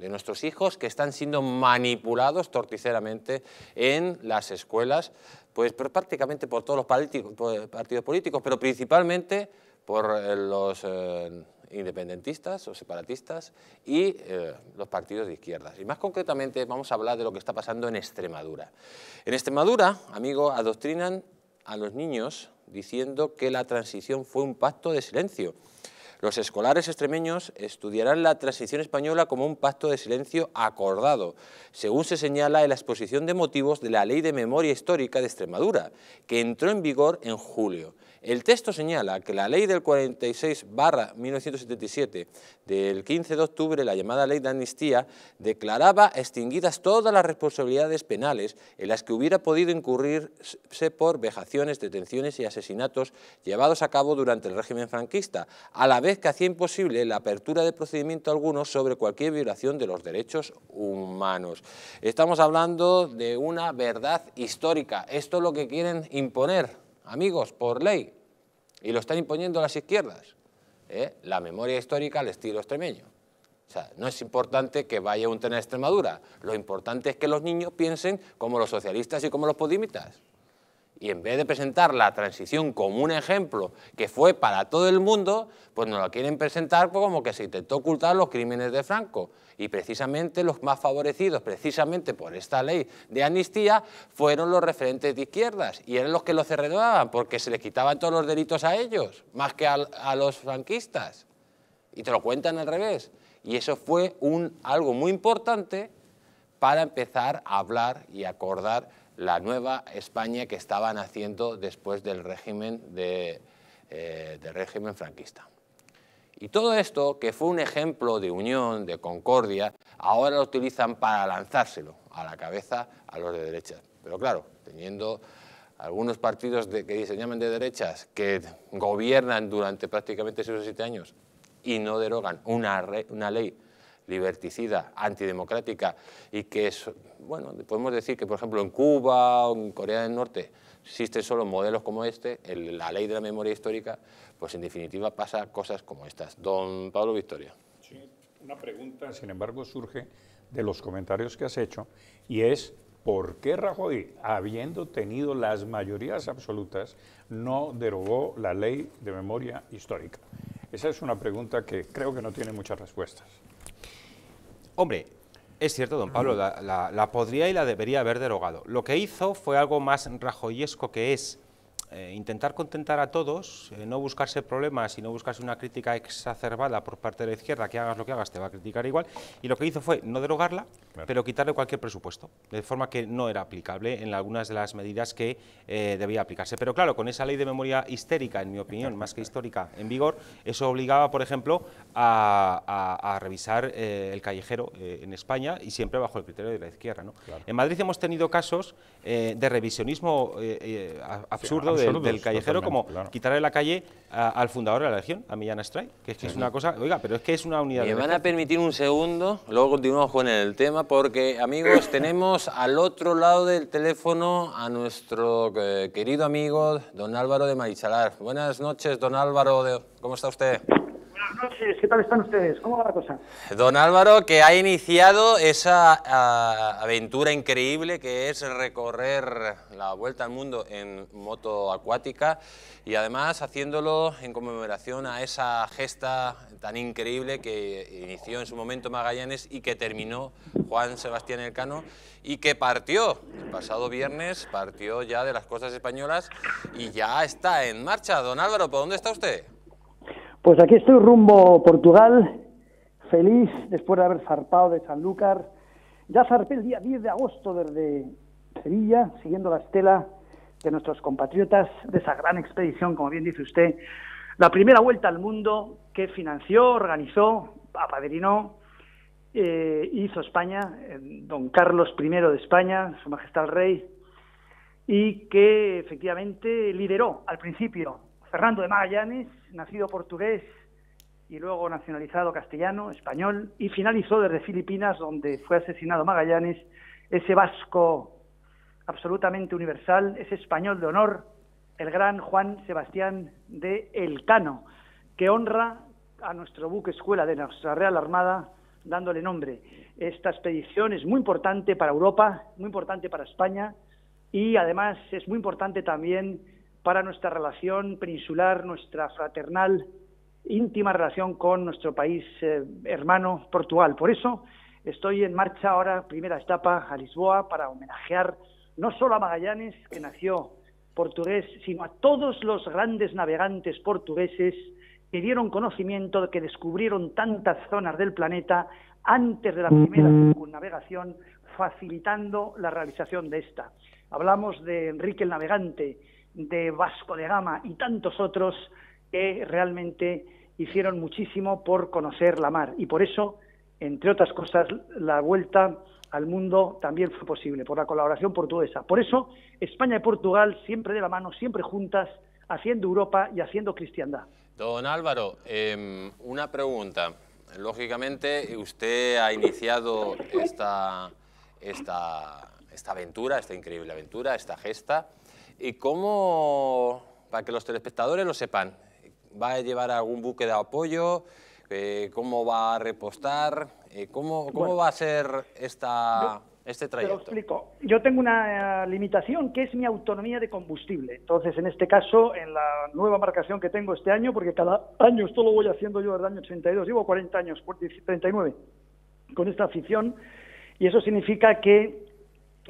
de nuestros hijos que están siendo manipulados torticeramente en las escuelas, pues prácticamente por todos los partidos políticos, pero principalmente por eh, los eh, independentistas o separatistas y eh, los partidos de izquierdas. Y más concretamente vamos a hablar de lo que está pasando en Extremadura. En Extremadura, amigo, adoctrinan a los niños diciendo que la transición fue un pacto de silencio. Los escolares extremeños estudiarán la transición española como un pacto de silencio acordado, según se señala en la exposición de motivos de la Ley de Memoria Histórica de Extremadura, que entró en vigor en julio. El texto señala que la ley del 46 1977 del 15 de octubre, la llamada ley de amnistía, declaraba extinguidas todas las responsabilidades penales en las que hubiera podido incurrirse por vejaciones, detenciones y asesinatos llevados a cabo durante el régimen franquista, a la vez que hacía imposible la apertura de procedimiento alguno sobre cualquier violación de los derechos humanos. Estamos hablando de una verdad histórica. Esto es lo que quieren imponer amigos, por ley, y lo están imponiendo las izquierdas. ¿eh? La memoria histórica al estilo extremeño. O sea, no es importante que vaya un tren a Extremadura, lo importante es que los niños piensen como los socialistas y como los podimitas y en vez de presentar la transición como un ejemplo que fue para todo el mundo, pues nos la quieren presentar pues como que se intentó ocultar los crímenes de Franco. Y precisamente los más favorecidos, precisamente por esta ley de amnistía, fueron los referentes de izquierdas y eran los que los cerredaban porque se les quitaban todos los delitos a ellos, más que a, los franquistas. Y te lo cuentan al revés. Y eso fue algo muy importante para empezar a hablar y acordar la nueva España que estaban haciendo después eh, del régimen, franquista. Y todo esto, que fue un ejemplo de unión, de concordia, ahora lo utilizan para lanzárselo a la cabeza a los de derechas. Pero claro, teniendo algunos partidos que se llaman de derechas, que gobiernan durante prácticamente 6 o 7 años y no derogan una ley liberticida, antidemocrática y que es, bueno, podemos decir que por ejemplo en Cuba o en Corea del Norte existen solo modelos como este, la ley de la memoria histórica, pues en definitiva pasa cosas como estas. Don Pablo Victoria. Sí, una pregunta, sin embargo, surge de los comentarios que has hecho y es ¿Por qué Rajoy, habiendo tenido las mayorías absolutas, no derogó la ley de memoria histórica? Esa es una pregunta que creo que no tiene muchas respuestas. Hombre, es cierto, don Pablo, la, podría y la debería haber derogado. Lo que hizo fue algo más rajoyesco que es eh, intentar contentar a todos, eh, no buscarse problemas y no buscarse una crítica exacerbada por parte de la izquierda, que hagas lo que hagas, te va a criticar igual. Y lo que hizo fue no derogarla, pero quitarle cualquier presupuesto, de forma que no era aplicable en algunas de las medidas que eh, debía aplicarse. Pero claro, con esa ley de memoria histérica, en mi opinión, más que histórica, en vigor, eso obligaba, por ejemplo, a, revisar el callejero en España y siempre bajo el criterio de la izquierda. ¿no? En Madrid hemos tenido casos de revisionismo absurdo, del callejero, como quitarle la calle al fundador de la región, a Millán Stray, que es una cosa, oiga, pero es que es una unidad... Me van a permitir un segundo, luego continuamos con el tema, porque amigos, *coughs* tenemos al otro lado del teléfono a nuestro eh, querido amigo don Álvaro de Marichalar. Buenas noches, don Álvaro, ¿cómo está usted? noches, ¿qué tal están ustedes? ¿Cómo va la cosa? Don Álvaro, que ha iniciado esa ah, aventura increíble que es recorrer la vuelta al mundo en moto acuática y además haciéndolo en conmemoración a esa gesta tan increíble que inició en su momento Magallanes y que terminó Juan Sebastián Elcano y que partió el pasado viernes, partió ya de las costas españolas y ya está en marcha. Don Álvaro, ¿por dónde está usted? Pues aquí estoy rumbo Portugal, feliz después de haber zarpado de Sanlúcar. Ya zarpé el día 10 de agosto desde Sevilla, siguiendo la estela de nuestros compatriotas de esa gran expedición, como bien dice usted, la primera vuelta al mundo que financió, organizó, apadrinó, eh, hizo España, eh, don Carlos I de España, su majestad el rey, y que efectivamente lideró al principio Fernando de Magallanes, nacido portugués y luego nacionalizado castellano, español, y finalizó desde Filipinas, donde fue asesinado Magallanes, ese vasco absolutamente universal, ese español de honor, el gran Juan Sebastián de Elcano, que honra a nuestro buque escuela de nuestra Real Armada dándole nombre. Esta expedición es muy importante para Europa, muy importante para España y además es muy importante también para nuestra relación peninsular, nuestra fraternal, íntima relación con nuestro país eh, hermano Portugal. Por eso estoy en marcha ahora, primera etapa, a Lisboa para homenajear no solo a Magallanes, que nació portugués, sino a todos los grandes navegantes portugueses que dieron conocimiento, de que descubrieron tantas zonas del planeta antes de la primera circunnavegación, facilitando la realización de esta. Hablamos de Enrique el Navegante, de Vasco de Gama y tantos otros que realmente hicieron muchísimo por conocer la mar. Y por eso, entre otras cosas, la vuelta al mundo también fue posible, por la colaboración portuguesa. Por eso, España y Portugal siempre de la mano, siempre juntas, haciendo Europa y haciendo cristiandad. Don Álvaro, em, una pregunta. Lógicamente, usted ha iniciado esta, esta aventura, esta increíble aventura, esta gesta. ¿Y cómo, para que los telespectadores lo sepan, va a llevar algún buque de apoyo? Eh, ¿Cómo va a repostar? Eh, ¿Cómo, cómo va a ser esta, este trayecto? Te lo explico. Yo tengo una eh, limitación que es mi autonomía de combustible. Entonces, en este caso, en la nueva marcación que tengo este año, porque cada año esto lo voy haciendo yo desde el año 82, llevo 40 años, 39, con esta afición, y eso significa que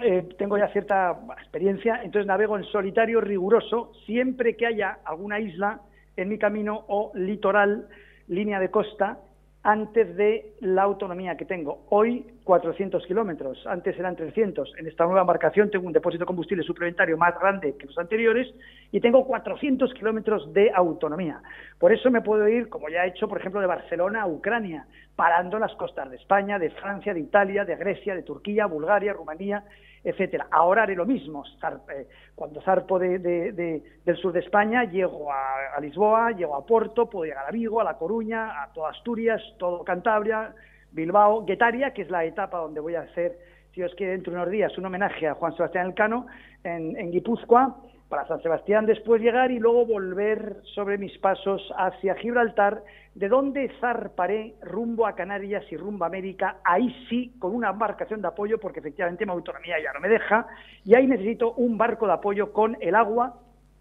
eh, tengo ya cierta experiencia, entonces navego en solitario riguroso siempre que haya alguna isla en mi camino o litoral, línea de costa, antes de la autonomía que tengo. Hoy 400 kilómetros, antes eran 300. En esta nueva embarcación tengo un depósito de combustible suplementario más grande que los anteriores y tengo 400 kilómetros de autonomía. Por eso me puedo ir, como ya he hecho, por ejemplo, de Barcelona a Ucrania, parando las costas de España, de Francia, de Italia, de Grecia, de Turquía, Bulgaria, Rumanía, etcétera. Ahora haré lo mismo. Eh, cuando zarpo del sur de España, llego a, Lisboa, llego a Porto, puedo llegar a Vigo, a La Coruña, a toda Asturias, todo Cantabria, Bilbao, Guetaria, que es la etapa donde voy a hacer, si os quiere, dentro de unos días, un homenaje a Juan Sebastián Elcano en, en Guipúzcoa para San Sebastián después llegar y luego volver sobre mis pasos hacia Gibraltar, de donde zarparé rumbo a Canarias y rumbo a América, ahí sí, con una embarcación de apoyo, porque efectivamente mi autonomía ya no me deja, y ahí necesito un barco de apoyo con el agua,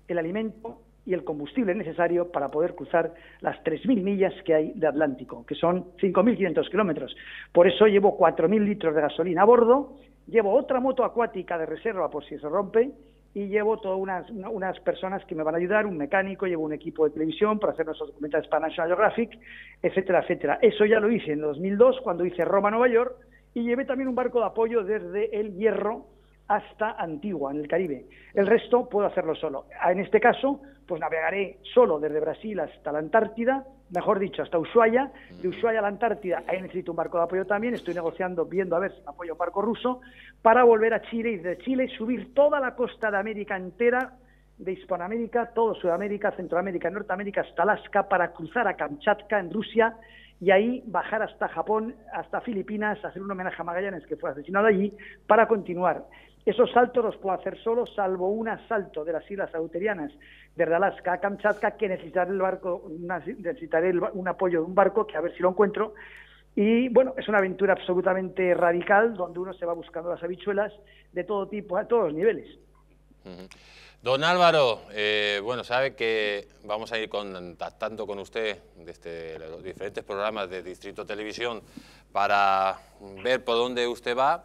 el alimento y el combustible necesario para poder cruzar las 3.000 millas que hay de Atlántico, que son 5.500 kilómetros. Por eso llevo 4.000 litros de gasolina a bordo, llevo otra moto acuática de reserva por si se rompe, y llevo todas unas, unas personas que me van a ayudar, un mecánico, llevo un equipo de televisión para hacer nuestros documentales para National Geographic, etcétera, etcétera. Eso ya lo hice en 2002 cuando hice Roma, Nueva York, y llevé también un barco de apoyo desde el Hierro hasta Antigua, en el Caribe. El resto puedo hacerlo solo. En este caso, pues navegaré solo desde Brasil hasta la Antártida, mejor dicho, hasta Ushuaia, de Ushuaia a la Antártida, ahí necesito un barco de apoyo también, estoy negociando, viendo a ver si apoyo un barco ruso, para volver a Chile y de Chile subir toda la costa de América entera, de Hispanoamérica, todo Sudamérica, Centroamérica, Norteamérica, hasta Alaska, para cruzar a Kamchatka, en Rusia, y ahí bajar hasta Japón, hasta Filipinas, hacer un homenaje a Magallanes, que fue asesinado allí, para continuar esos saltos los puedo hacer solo, salvo un asalto de las islas auterianas ...de Alaska a Kamchatka, que necesitaré el barco, necesitaré un apoyo de un barco, que a ver si lo encuentro. Y bueno, es una aventura absolutamente radical, donde uno se va buscando las habichuelas de todo tipo, a todos los niveles. Don Álvaro, eh, bueno, sabe que vamos a ir contactando con usted desde los diferentes programas de Distrito Televisión para ver por dónde usted va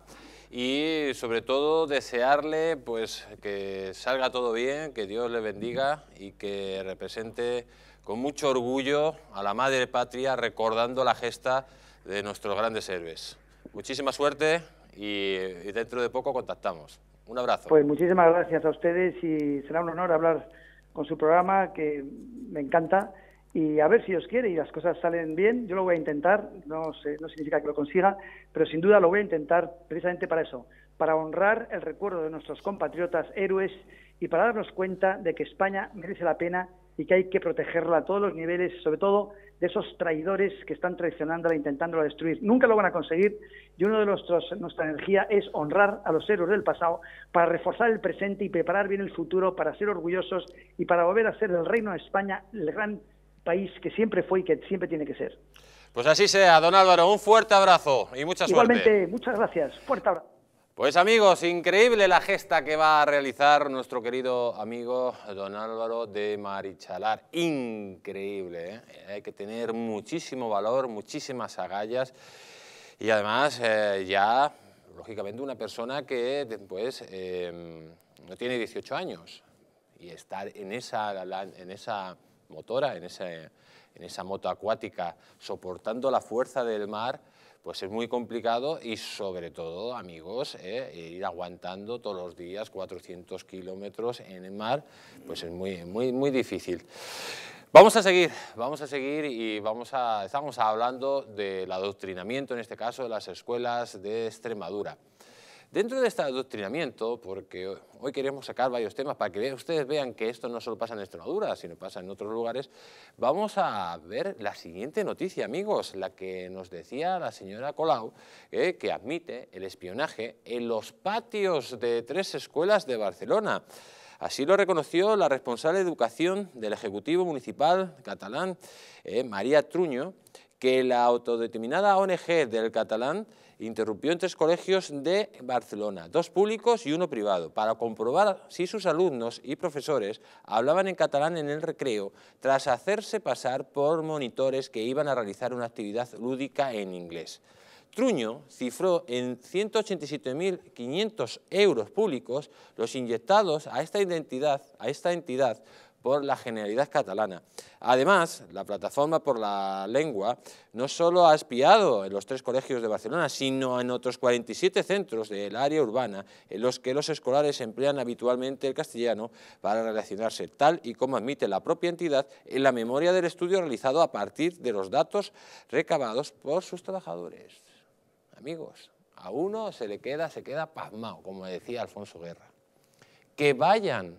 y sobre todo desearle pues que salga todo bien, que Dios le bendiga y que represente con mucho orgullo a la madre patria recordando la gesta de nuestros grandes héroes. Muchísima suerte y, y dentro de poco contactamos. Un abrazo. Pues muchísimas gracias a ustedes y será un honor hablar con su programa que me encanta y a ver si os quiere y las cosas salen bien. Yo lo voy a intentar, no, sé, no significa que lo consiga, pero sin duda lo voy a intentar precisamente para eso, para honrar el recuerdo de nuestros compatriotas héroes y para darnos cuenta de que España merece la pena y que hay que protegerla a todos los niveles, sobre todo de esos traidores que están traicionándola, intentándola destruir. Nunca lo van a conseguir y uno de nuestros, nuestra energía es honrar a los héroes del pasado para reforzar el presente y preparar bien el futuro, para ser orgullosos y para volver a ser el reino de España, el gran país que siempre fue y que siempre tiene que ser. Pues así sea, don Álvaro, un fuerte abrazo y mucha suerte. Igualmente, muchas gracias. Fuerte abrazo. Pues amigos, increíble la gesta que va a realizar nuestro querido amigo don Álvaro de Marichalar. Increíble, ¿eh? hay que tener muchísimo valor, muchísimas agallas y además eh, ya, lógicamente, una persona que pues, eh, no tiene 18 años y estar en esa, en esa motora, en, esa moto acuática, soportando la fuerza del mar, pues es muy complicado y sobre todo, amigos, eh, ir aguantando todos los días 400 kilómetros en el mar, pues es muy, muy, muy difícil. Vamos a seguir, vamos a seguir y vamos a, estamos hablando del adoctrinamiento, en este caso, de las escuelas de Extremadura. Dentro de este adoctrinamiento, porque hoy queremos sacar varios temas para que ustedes vean que esto no solo pasa en Extremadura, sino pasa en otros lugares, vamos a ver la siguiente noticia, amigos, la que nos decía la señora Colau, eh, que admite el espionaje en los patios de tres escuelas de Barcelona. Así lo reconoció la responsable de educación del Ejecutivo Municipal catalán, eh, María Truño, que la autodeterminada ONG del catalán interrumpió en tres colegios de Barcelona, dos públicos y uno privado, para comprobar si sus alumnos y profesores hablaban en catalán en el recreo, tras hacerse pasar por monitores que iban a realizar una actividad lúdica en inglés. Truño cifró en 187.500 euros públicos los inyectados a esta, identidad, a esta entidad por la Generalidad Catalana. Además, la Plataforma por la Lengua no solo ha espiado en los tres colegios de Barcelona, sino en otros 47 centros del área urbana en los que los escolares emplean habitualmente el castellano para relacionarse, tal y como admite la propia entidad en la memoria del estudio realizado a partir de los datos recabados por sus trabajadores. Amigos, a uno se le queda, se queda pasmado, como decía Alfonso Guerra. Que vayan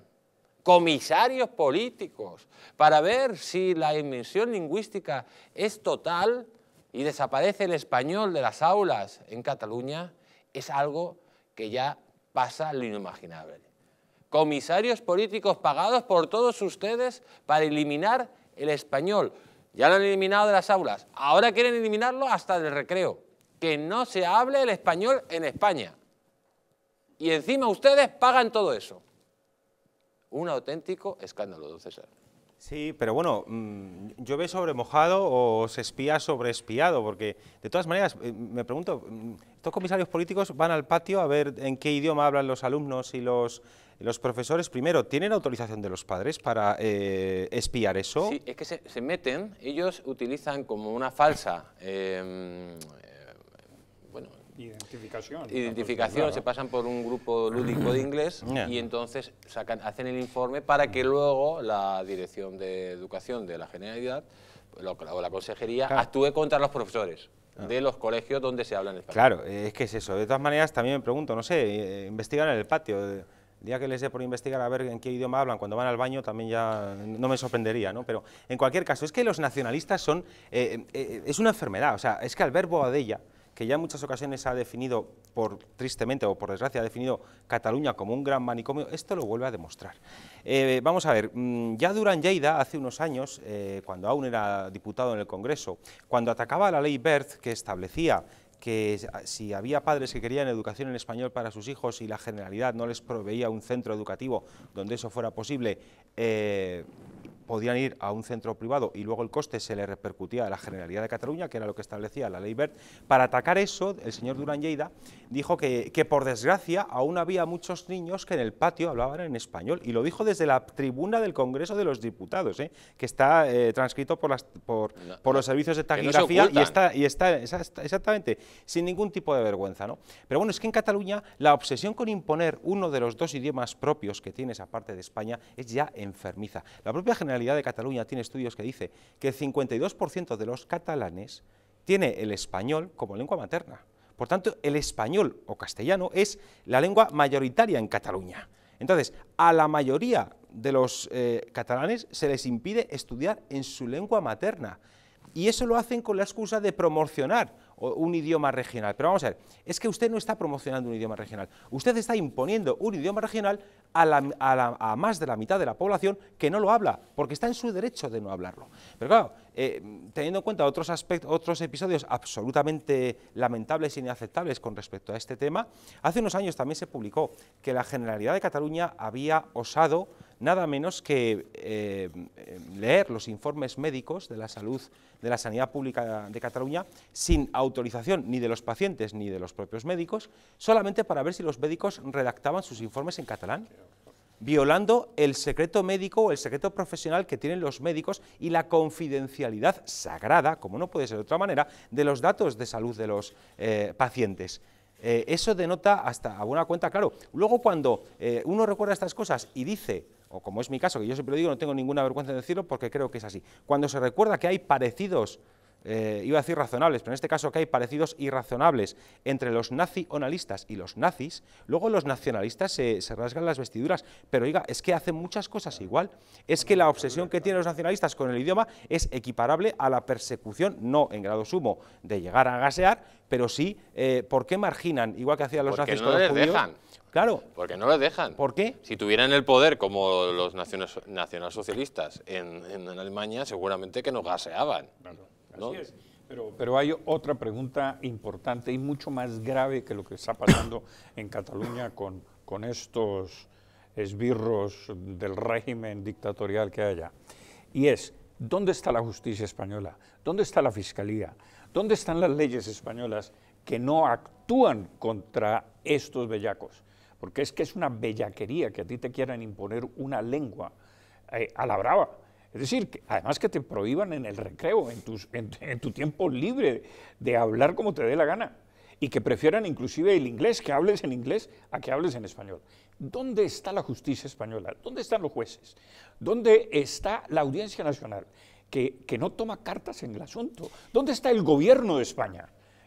comisarios políticos, para ver si la inmersión lingüística es total y desaparece el español de las aulas en Cataluña, es algo que ya pasa lo inimaginable. Comisarios políticos pagados por todos ustedes para eliminar el español. Ya lo han eliminado de las aulas, ahora quieren eliminarlo hasta del recreo. Que no se hable el español en España. Y encima ustedes pagan todo eso un auténtico escándalo, don César. Sí, pero bueno, mm, llueve sobre mojado o se espía sobre espiado, porque de todas maneras, eh, me pregunto, mm, ¿estos comisarios políticos van al patio a ver en qué idioma hablan los alumnos y los, los profesores? Primero, ¿tienen autorización de los padres para eh, espiar eso? Sí, es que se, meten, ellos utilizan como una falsa... Em, Identificación. Identificación, se pasan por un grupo lúdico de inglés *clears throat* y entonces sacan, hacen el informe para que luego la Dirección de Educación de la Generalidad o la Consejería actúe contra los profesores ah. de los colegios donde se habla en español. Claro, es que es eso. De todas maneras, también me pregunto, no sé, eh, investigan en el patio. El día que les dé por investigar a ver en qué idioma hablan cuando van al baño, también ya no me sorprendería, ¿no? Pero en cualquier caso, es que los nacionalistas son... Eh, eh, es una enfermedad, o sea, es que al verbo ella que ya en muchas ocasiones ha definido, por tristemente o por desgracia, ha definido Cataluña como un gran manicomio, esto lo vuelve a demostrar. Eh, vamos a ver, mm, ya Duran Lleida, hace unos años, eh, cuando aún era diputado en el Congreso, cuando atacaba la ley Bert, que establecía que si había padres que querían educación en español para sus hijos y la generalidad no les proveía un centro educativo donde eso fuera posible, eh, podían ir a un centro privado y luego el coste se le repercutía a la Generalidad de Cataluña, que era lo que establecía la ley BERT. Para atacar eso, el señor Durán Lleida dijo que, por desgracia aún había muchos niños que en el patio hablaban en español y lo dijo desde la tribuna del Congreso de los Diputados, ¿eh? que está eh, transcrito por, por, los servicios de taquigrafía y está, y está exactamente sin ningún tipo de vergüenza. ¿no? Pero bueno, es que en Cataluña la obsesión con imponer uno de los dos idiomas propios que tiene esa parte de España es ya enfermiza. La propia Generalidad de Cataluña tiene estudios que dice que el 52% de los catalanes tiene el español como lengua materna. Por tanto, el español o castellano es la lengua mayoritaria en Cataluña. Entonces, a la mayoría de los eh, catalanes se les impide estudiar en su lengua materna. Y eso lo hacen con la excusa de promocionar un idioma regional. Pero vamos a ver, es que usted no está promocionando un idioma regional. Usted está imponiendo un idioma regional a, más de la mitad de la población que no lo habla, porque está en su derecho de no hablarlo. Pero claro, eh, teniendo en cuenta otros, otros episodios absolutamente lamentables e inaceptables con respecto a este tema, hace unos años también se publicó que la Generalidad de Cataluña había osado nada menos que eh, em, leer los informes médicos de la salud de la sanidad pública de Cataluña sin autorización ni de los pacientes ni de los propios médicos, solamente para ver si los médicos redactaban sus informes en catalán violando el secreto médico o el secreto profesional que tienen los médicos y la confidencialidad sagrada, como no puede ser de otra manera, de los datos de salud de los eh, pacientes. Eh, eso denota hasta a buena cuenta, claro, luego cuando uno recuerda estas cosas y dice como es mi caso, que yo siempre lo digo, no tengo ninguna vergüenza en decirlo porque creo que es así. Cuando se recuerda que hay parecidos, eh, iba a decir razonables, pero en este caso que hay parecidos irrazonables entre los nazi-onalistas y los nazis, luego los nacionalistas se, rasgan las vestiduras, pero oiga, es que hacen muchas cosas igual, es que la obsesión que tienen los nacionalistas con el idioma es equiparable a la persecución, no en grado sumo de llegar a gasear, pero sí, eh, ¿por qué marginan, igual que hacían los nazis con los judíos? Claro. Porque no lo dejan. ¿Por qué? Si tuvieran el poder como los nacionalsocialistas en, Alemania, seguramente que nos gaseaban. Así es. Pero, hay otra pregunta importante y mucho más grave que lo que está pasando *coughs* en Cataluña con, con estos esbirros del régimen dictatorial que haya. Y es, ¿dónde está la justicia española? ¿Dónde está la fiscalía? ¿Dónde están las leyes españolas que no actúan contra estos bellacos? porque es que es una bellaquería que a ti te quieran imponer una lengua eh, a la brava. Es decir, que además que te prohíban en el recreo, en, tus, tu tiempo libre, de hablar como te dé la gana y que prefieran inclusive el inglés, que hables en inglés, a que hables en español. ¿Dónde está la justicia española? ¿Dónde están los jueces? ¿Dónde está la Audiencia Nacional, que no toma cartas en el asunto? ¿Dónde está el gobierno de España?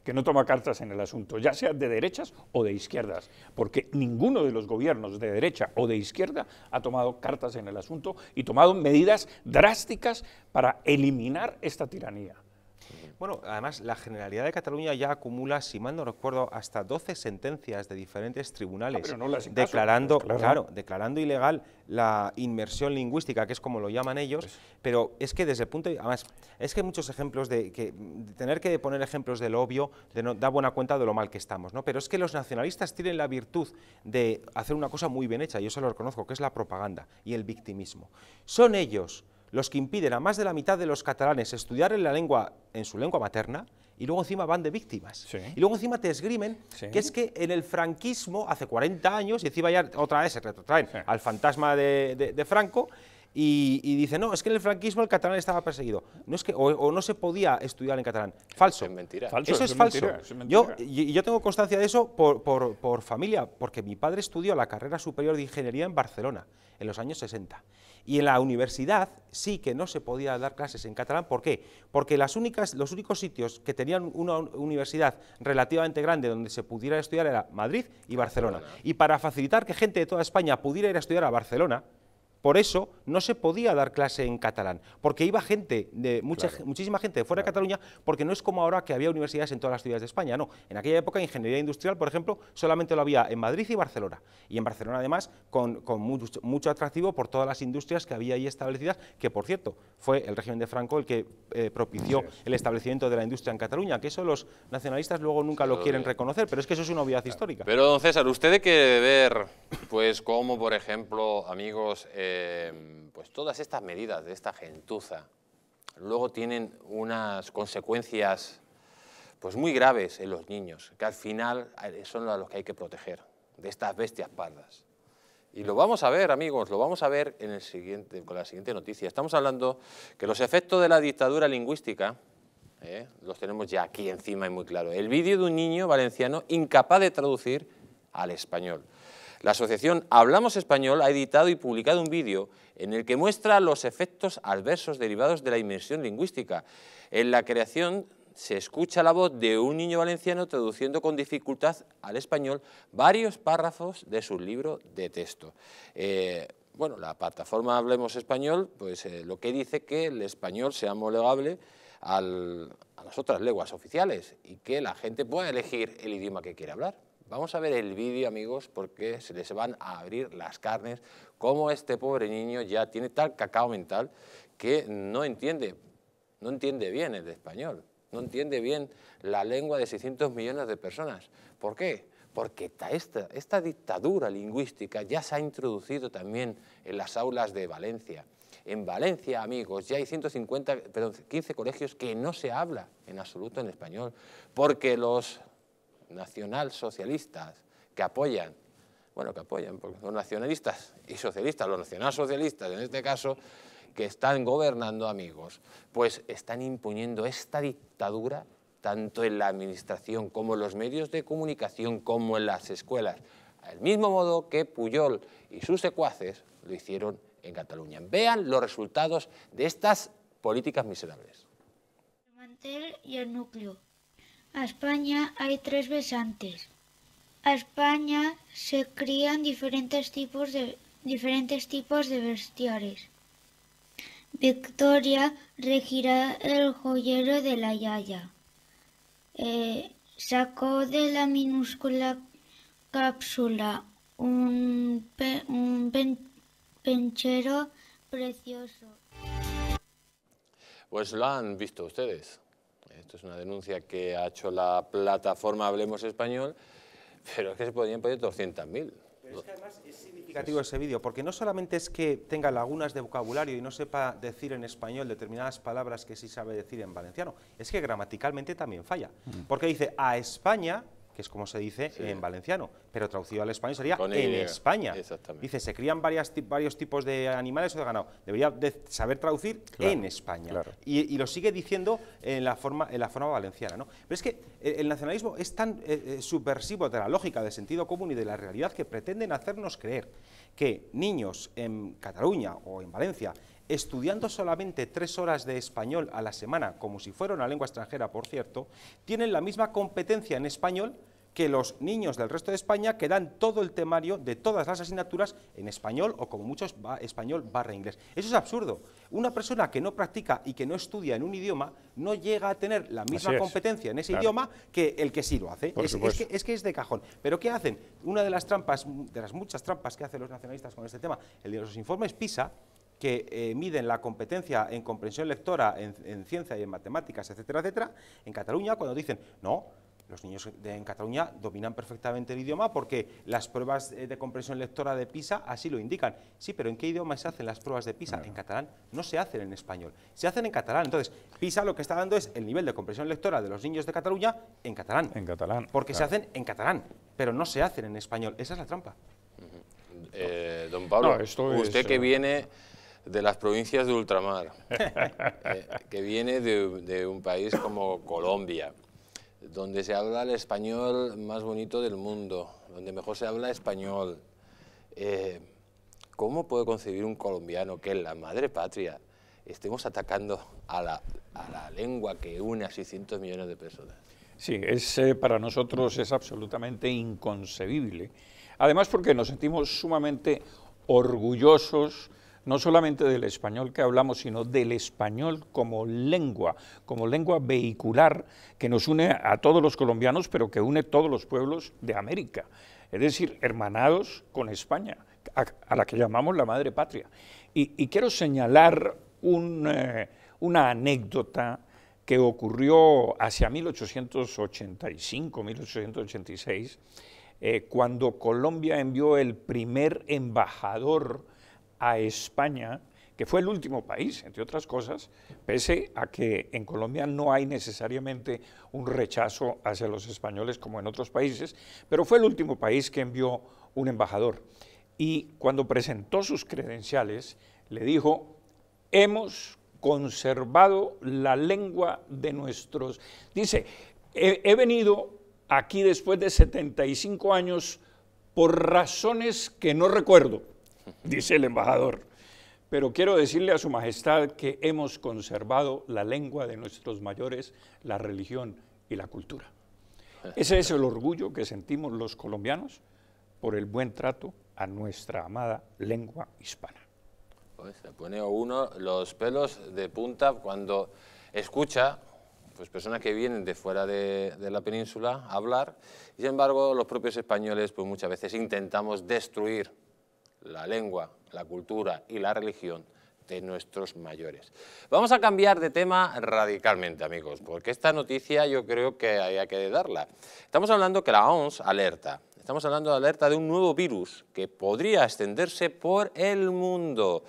que no toma cartas en el asunto, ya sea de derechas o de izquierdas, porque ninguno de los gobiernos de derecha o de izquierda ha tomado cartas en el asunto y tomado medidas drásticas para eliminar esta tiranía. Bueno, además la Generalidad de Cataluña ya acumula, si mal no recuerdo, hasta 12 sentencias de diferentes tribunales ah, declarando, pues, claro, declarando ilegal la inmersión lingüística, que es como lo llaman ellos, pues pero es que desde el punto de vista, además, es que hay muchos ejemplos de que tener que poner ejemplos del obvio da buena cuenta de lo mal que estamos, ¿no? Pero es que los nacionalistas tienen la virtud de hacer una cosa muy bien hecha, yo se lo reconozco, que es la propaganda y el victimismo. Son ellos los que impiden a más de la mitad de los catalanes estudiar en, la lengua, en su lengua materna y luego encima van de víctimas. Y luego encima te esgrimen que es que en el franquismo, hace 40 años, y encima ya otra vez se retrotraen al fantasma de, de, Franco, y, y, dice, no, es que en el franquismo el catalán estaba perseguido. No es que, o, no se podía estudiar en catalán. Falso. Es mentira. eso es, falso. yo, yo tengo constancia de eso por, por familia, porque mi padre estudió la carrera superior de ingeniería en Barcelona en los años 60. Y en la universidad sí que no se podía dar clases en catalán. ¿Por qué? Porque las únicas, los únicos sitios que tenían una universidad relativamente grande donde se pudiera estudiar era Madrid y Barcelona. Y para facilitar que gente de toda España pudiera ir a estudiar a Barcelona, por eso no se podía dar clase en catalán, porque iba gente, muchísima gente de fuera de Cataluña, porque no es como ahora que había universidades en todas las ciudades de España, no. En aquella época, ingeniería industrial, por ejemplo, solamente lo había en Madrid y Barcelona. Y en Barcelona, además, con, mucho, atractivo por todas las industrias que había ahí establecidas, que, por cierto, fue el régimen de Franco el que eh, propició el establecimiento de la industria en Cataluña, que eso los nacionalistas luego nunca lo quieren reconocer, pero es que eso es una obviedad histórica. Pero, don César, usted de que ver, pues, cómo, por ejemplo, amigos... Eh, eh, pues todas estas medidas de esta gentuza luego tienen unas consecuencias pues muy graves en los niños, que al final eh, son los que hay que proteger, de estas bestias pardas. Y lo vamos a ver, amigos, lo vamos a ver en el siguiente, con la siguiente noticia. Estamos hablando que los efectos de la dictadura lingüística eh, los tenemos ya aquí encima y muy claro. El vídeo de un niño valenciano incapaz de traducir al español. La asociación Hablamos Español ha editado y publicado un vídeo en el que muestra los efectos adversos derivados de la inmersión lingüística. En la creación se escucha la voz de un niño valenciano traduciendo con dificultad al español varios párrafos de su libro de texto. Eh, bueno, la plataforma Hablemos Español, pues eh, lo que dice que el español sea homologable a las otras lenguas oficiales y que la gente pueda elegir el idioma que quiere hablar. Vamos a ver el vídeo, amigos, porque se les van a abrir las carnes, cómo este pobre niño ya tiene tal cacao mental que no entiende, no entiende bien el español, no entiende bien la lengua de 600 millones de personas. ¿Por qué? Porque esta, esta, esta dictadura lingüística ya se ha introducido también en las aulas de Valencia. En Valencia, amigos, ya hay 150, 15 colegios que no se habla en absoluto en español, porque los nacionalsocialistas que apoyan, bueno, que apoyan, porque son nacionalistas y socialistas, los nacionalsocialistas en este caso, que están gobernando, amigos, pues están imponiendo esta dictadura tanto en la administración como en los medios de comunicación como en las escuelas, al mismo modo que Puyol y sus secuaces lo hicieron en Cataluña. Vean los resultados de estas políticas miserables. y el núcleo. A España hay tres besantes. A España se crían diferentes tipos de, diferentes tipos de Victoria regirá el joyero de la Yaya. Eh, sacó de la minúscula cápsula un, un penchero precioso. Pues lo han visto ustedes. Esto es una denuncia que ha hecho la plataforma Hablemos Español, pero es que se podrían poner 200.000. Pero es que además es significativo ese vídeo, porque no solamente es que tenga lagunas de vocabulario y no sepa decir en español determinadas palabras que sí sabe decir en valenciano, es que gramaticalmente también falla. Mm. Porque dice a España que es como se dice en valenciano, pero traducido al español sería en España. Dice, se crían varias, varios tipos de animales o de ganado. Debería saber traducir en España. Y, lo sigue diciendo en la forma, en la forma valenciana. Pero es que el nacionalismo es tan eh, eh, subversivo de la lógica, del sentido común y de la realidad que pretenden hacernos creer que niños en Cataluña o en Valencia estudiando solamente tres horas de español a la semana, como si fuera una lengua extranjera, por cierto, tienen la misma competencia en español que los niños del resto de España que dan todo el temario de todas las asignaturas en español o como muchos va, español barra inglés. Eso es absurdo. Una persona que no practica y que no estudia en un idioma no llega a tener la misma competencia en ese idioma que el que sí lo hace. Es, que, es, de cajón. Pero ¿qué hacen? Una de las trampas, de las muchas trampas que hacen los nacionalistas con este tema, el de los informes PISA, que eh, miden la competencia en comprensión lectora, en, en ciencia y en matemáticas, etcétera, etcétera, en Cataluña cuando dicen, no, los niños de, en Cataluña dominan perfectamente el idioma porque las pruebas eh, de comprensión lectora de PISA así lo indican. Sí, pero ¿en qué idioma se hacen las pruebas de PISA? En catalán no se hacen en español, se hacen en catalán. Entonces, PISA lo que está dando es el nivel de comprensión lectora de los niños de Cataluña en catalán. En catalán. Porque se hacen en catalán, pero no se hacen en español. Esa es la trampa. Eh, don Pablo, usted que eh, viene de las provincias de ultramar, *laughs* que viene de un país como Colombia, donde se habla el español más bonito del mundo, donde mejor se habla español. Eh, ¿Cómo puede concebir un colombiano que en la madre patria estemos atacando a la, a la lengua que une a 600 millones de personas? Sí, es, eh, para nosotros es absolutamente inconcebible. Además porque nos sentimos sumamente orgullosos no solamente del español que hablamos, sino del español como lengua, como lengua vehicular que nos une a todos los colombianos, pero que une todos los pueblos de América, es decir, hermanados con España, a, la que llamamos la madre patria. Y, quiero señalar eh, una anécdota que ocurrió hacia 1885, 1886, eh, cuando Colombia envió el primer embajador a España, que fue el último país, entre otras cosas, pese a que en Colombia no hay necesariamente un rechazo hacia los españoles como en otros países, pero fue el último país que envió un embajador. Y cuando presentó sus credenciales, le dijo, hemos conservado la lengua de nuestros... Dice, he, venido aquí después de 75 años por razones que no recuerdo *laughs* dice el embajador. Pero quiero decirle a su majestad que hemos conservado la lengua de nuestros mayores, la religión y la cultura. *laughs* Ese es el orgullo que sentimos los colombianos por el buen trato a nuestra amada lengua hispana. Pues se pone uno los pelos de punta cuando escucha pues personas que vienen de fuera de, la península hablar y sin embargo los propios españoles pues muchas veces intentamos destruir la lengua, la cultura y la religión de nuestros mayores. Vamos a cambiar de tema radicalmente, amigos, porque esta noticia yo creo que hay que darla. Estamos hablando que la OMS alerta, estamos hablando de alerta de un nuevo virus que podría extenderse por el mundo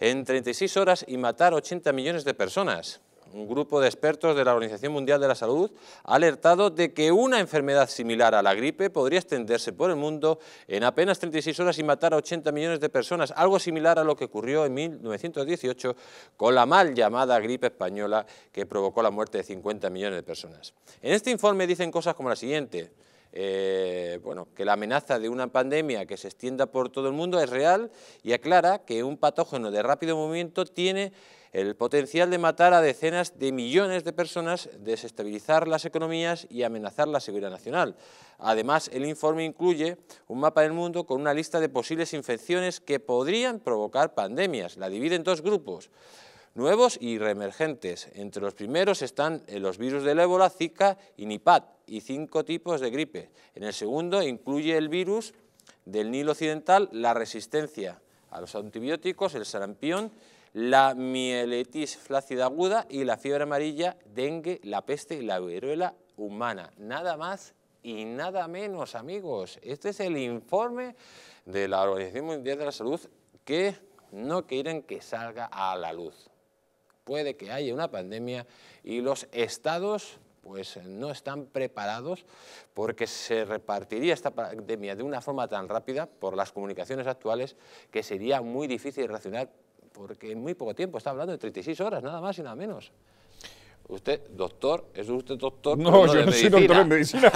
en 36 horas y matar 80 millones de personas un grupo de expertos de la Organización Mundial de la Salud ha alertado de que una enfermedad similar a la gripe podría extenderse por el mundo en apenas 36 horas y matar a 80 millones de personas, algo similar a lo que ocurrió en 1918 con la mal llamada gripe española que provocó la muerte de 50 millones de personas. En este informe dicen cosas como la siguiente, eh, bueno, que la amenaza de una pandemia que se extienda por todo el mundo es real y aclara que un patógeno de rápido movimiento tiene el potencial de matar a decenas de millones de personas, desestabilizar las economías y amenazar la seguridad nacional. Además, el informe incluye un mapa del mundo con una lista de posibles infecciones que podrían provocar pandemias. La divide en dos grupos nuevos y reemergentes. Entre los primeros están eh, los virus del ébola, Zika y Nipat, y cinco tipos de gripe. En el segundo incluye el virus del Nilo Occidental, la resistencia a los antibióticos, el sarampión la mieletis flácida aguda y la fiebre amarilla, dengue, la peste y la viruela humana. Nada más y nada menos, amigos. Este es el informe de la Organización Mundial de la Salud que no quieren que salga a la luz. Puede que haya una pandemia y los estados pues no están preparados porque se repartiría esta pandemia de una forma tan rápida por las comunicaciones actuales que sería muy difícil relacionar porque en muy poco tiempo, está hablando de 36 horas, nada más y nada menos. Usted, doctor, ¿es usted doctor? No, yo no soy doctor en medicina,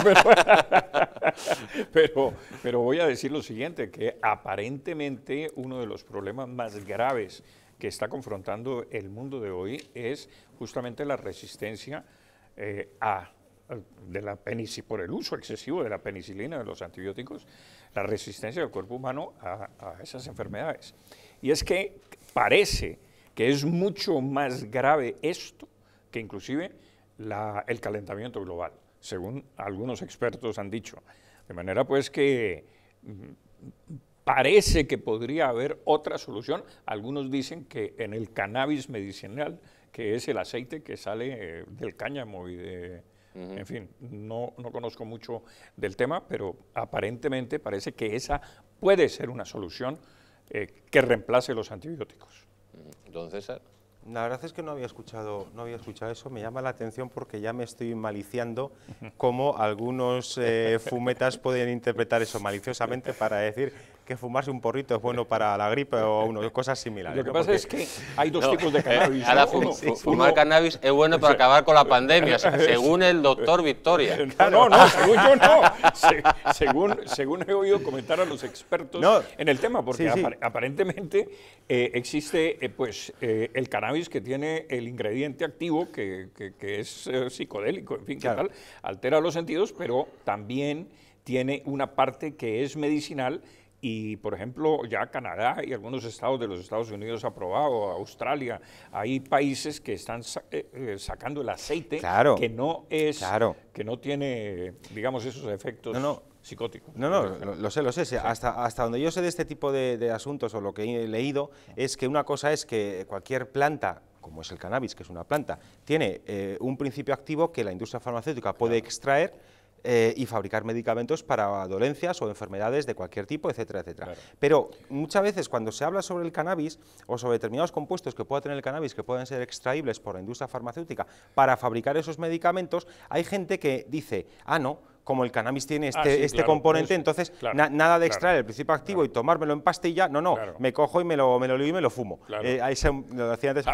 *laughs* pero, pero, voy a decir lo siguiente, que aparentemente uno de los problemas más graves que está confrontando el mundo de hoy es justamente la resistencia eh, a, de la por el uso excesivo de la penicilina, de los antibióticos, la resistencia del cuerpo humano a, a esas enfermedades. Y es que parece que es mucho más grave esto que inclusive el calentamiento global, según algunos expertos han dicho. De manera pues que mm, parece que podría haber otra solución. Algunos dicen que en el cannabis medicinal, que es el aceite que sale eh, del cáñamo y de... En fin, no, no conozco mucho del tema, pero aparentemente parece que esa puede ser una solución eh, que reemplace los antibióticos. Entonces, La verdad es que no había escuchado, no había escuchado eso. Me llama la atención porque ya me estoy maliciando cómo algunos eh, fumetas pueden interpretar eso maliciosamente para decir que fumarse un porrito es bueno para la gripe o cosas similares. Lo que pasa es que hay dos tipos de eh, cannabis. fumar cannabis es bueno para acabar con la pandemia, *laughs* según el doctor Victoria. No, no, según yo no. según, según he oído comentar a los expertos en el tema, porque aparentemente eh, existe eh, pues, el cannabis que tiene el ingrediente activo que, es psicodélico, en fin, tal, altera los sentidos, pero también tiene una parte que es medicinal y, por ejemplo, ya Canadá y algunos estados de los Estados Unidos ha aprobado, Australia, hay países que están eh, eh, sacando el aceite que no es, que no tiene, digamos, esos efectos. psicóticos. no. No, lo, sé, lo sé. Hasta, hasta donde yo sé de este tipo de, asuntos o lo que he leído es que una cosa es que cualquier planta como es el cannabis, que es una planta, tiene eh, un principio activo que la industria farmacéutica puede extraer eh, y fabricar medicamentos para dolencias o enfermedades de cualquier tipo, etcétera, etcétera. Pero muchas veces cuando se habla sobre el cannabis o sobre determinados compuestos que pueda tener el cannabis que pueden ser extraíbles por la industria farmacéutica para fabricar esos medicamentos, hay gente que dice, ah, no, como el cannabis tiene ah, este, este componente, entonces nada de extraer el principio activo y tomármelo en pastilla, no, no, me cojo y me lo, me lo y me lo fumo. Eh, ahí lo decía antes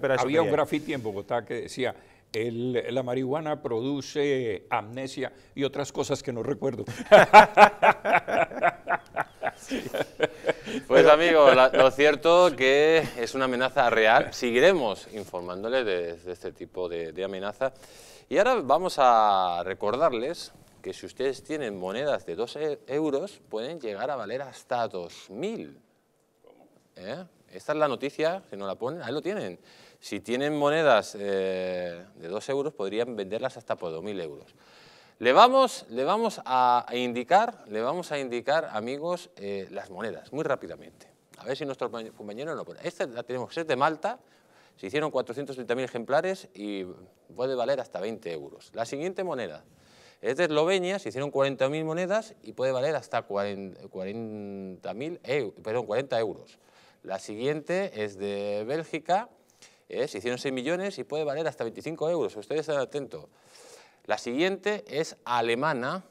pero había un graffiti en Bogotá que decía, la marihuana produce amnesia y otras cosas que no recuerdo. pues amigo, lo cierto que es una amenaza real. Seguiremos informándoles de, este tipo de, amenaza. Y ahora vamos a recordarles que si ustedes tienen monedas de 2 e, euros, pueden llegar a valer hasta 2.000. ¿Eh? Esta es la noticia, si no la ponen, ahí lo tienen. Si tienen monedas eh, de 2 euros, podrían venderlas hasta por 2.000 euros. Le vamos, le vamos a, indicar, le vamos a indicar, amigos, eh, las monedas, muy rápidamente. A ver si nuestro compañero no. pone. Esta la tenemos, es de Malta, se hicieron 430.000 ejemplares y puede valer hasta 20 euros. La siguiente moneda es de Eslovenia, se hicieron 40.000 monedas y puede valer hasta 40, 40 euros. La siguiente es de Bélgica, ¿eh? se hicieron 6 millones y puede valer hasta 25 euros, ustedes están atentos. La siguiente es alemana,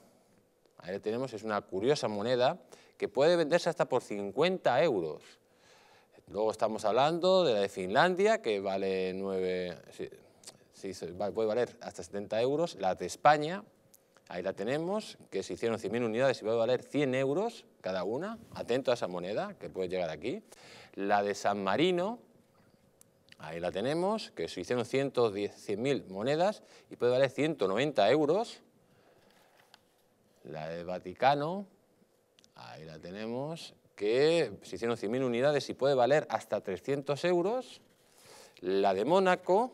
ahí la tenemos, es una curiosa moneda que puede venderse hasta por 50 euros. Luego estamos hablando de la de Finlandia, que vale 9, puede valer hasta 70 euros. La de España, ahí la tenemos, que se hicieron 100.000 unidades y puede valer 100 euros cada una. Atento a esa moneda que puede llegar aquí. La de San Marino, Ahí la tenemos, que se hicieron 110.000 monedas y puede valer 190 euros. La del Vaticano, ahí la tenemos, que se hicieron 100.000 unidades y puede valer hasta 300 euros. La de Mónaco,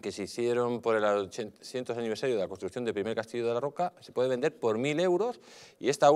que se hicieron por el 800 aniversario de la construcción del primer castillo de la Roca, se puede vender por 1.000 euros. Y esta,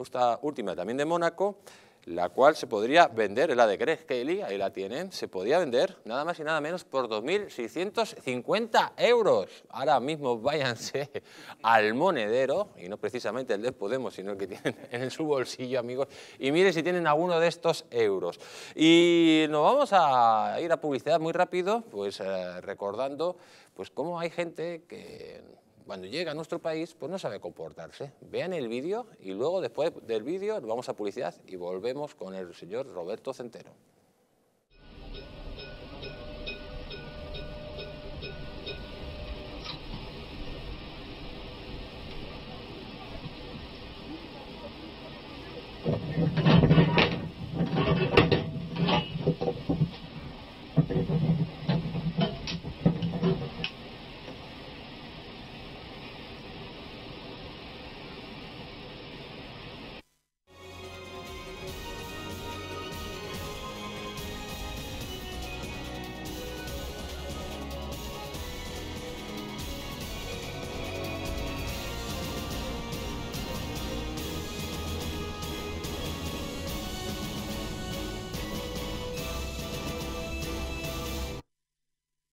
esta última, también de Mónaco, la cual se podría vender, es la de Greg Kelly, ahí la tienen, se podría vender nada más y nada menos por 2.650 euros. Ahora mismo váyanse *laughs* al monedero, y no precisamente el de Podemos, sino el que tienen en su bolsillo, amigos, y miren si tienen alguno de estos euros. Y nos vamos a ir a publicidad muy rápido, pues eh, recordando pues cómo hay gente que cuando llega a nuestro país, pues no sabe comportarse. Vean el vídeo y luego después del vídeo vamos a publicidad y volvemos con el señor Roberto Centeno.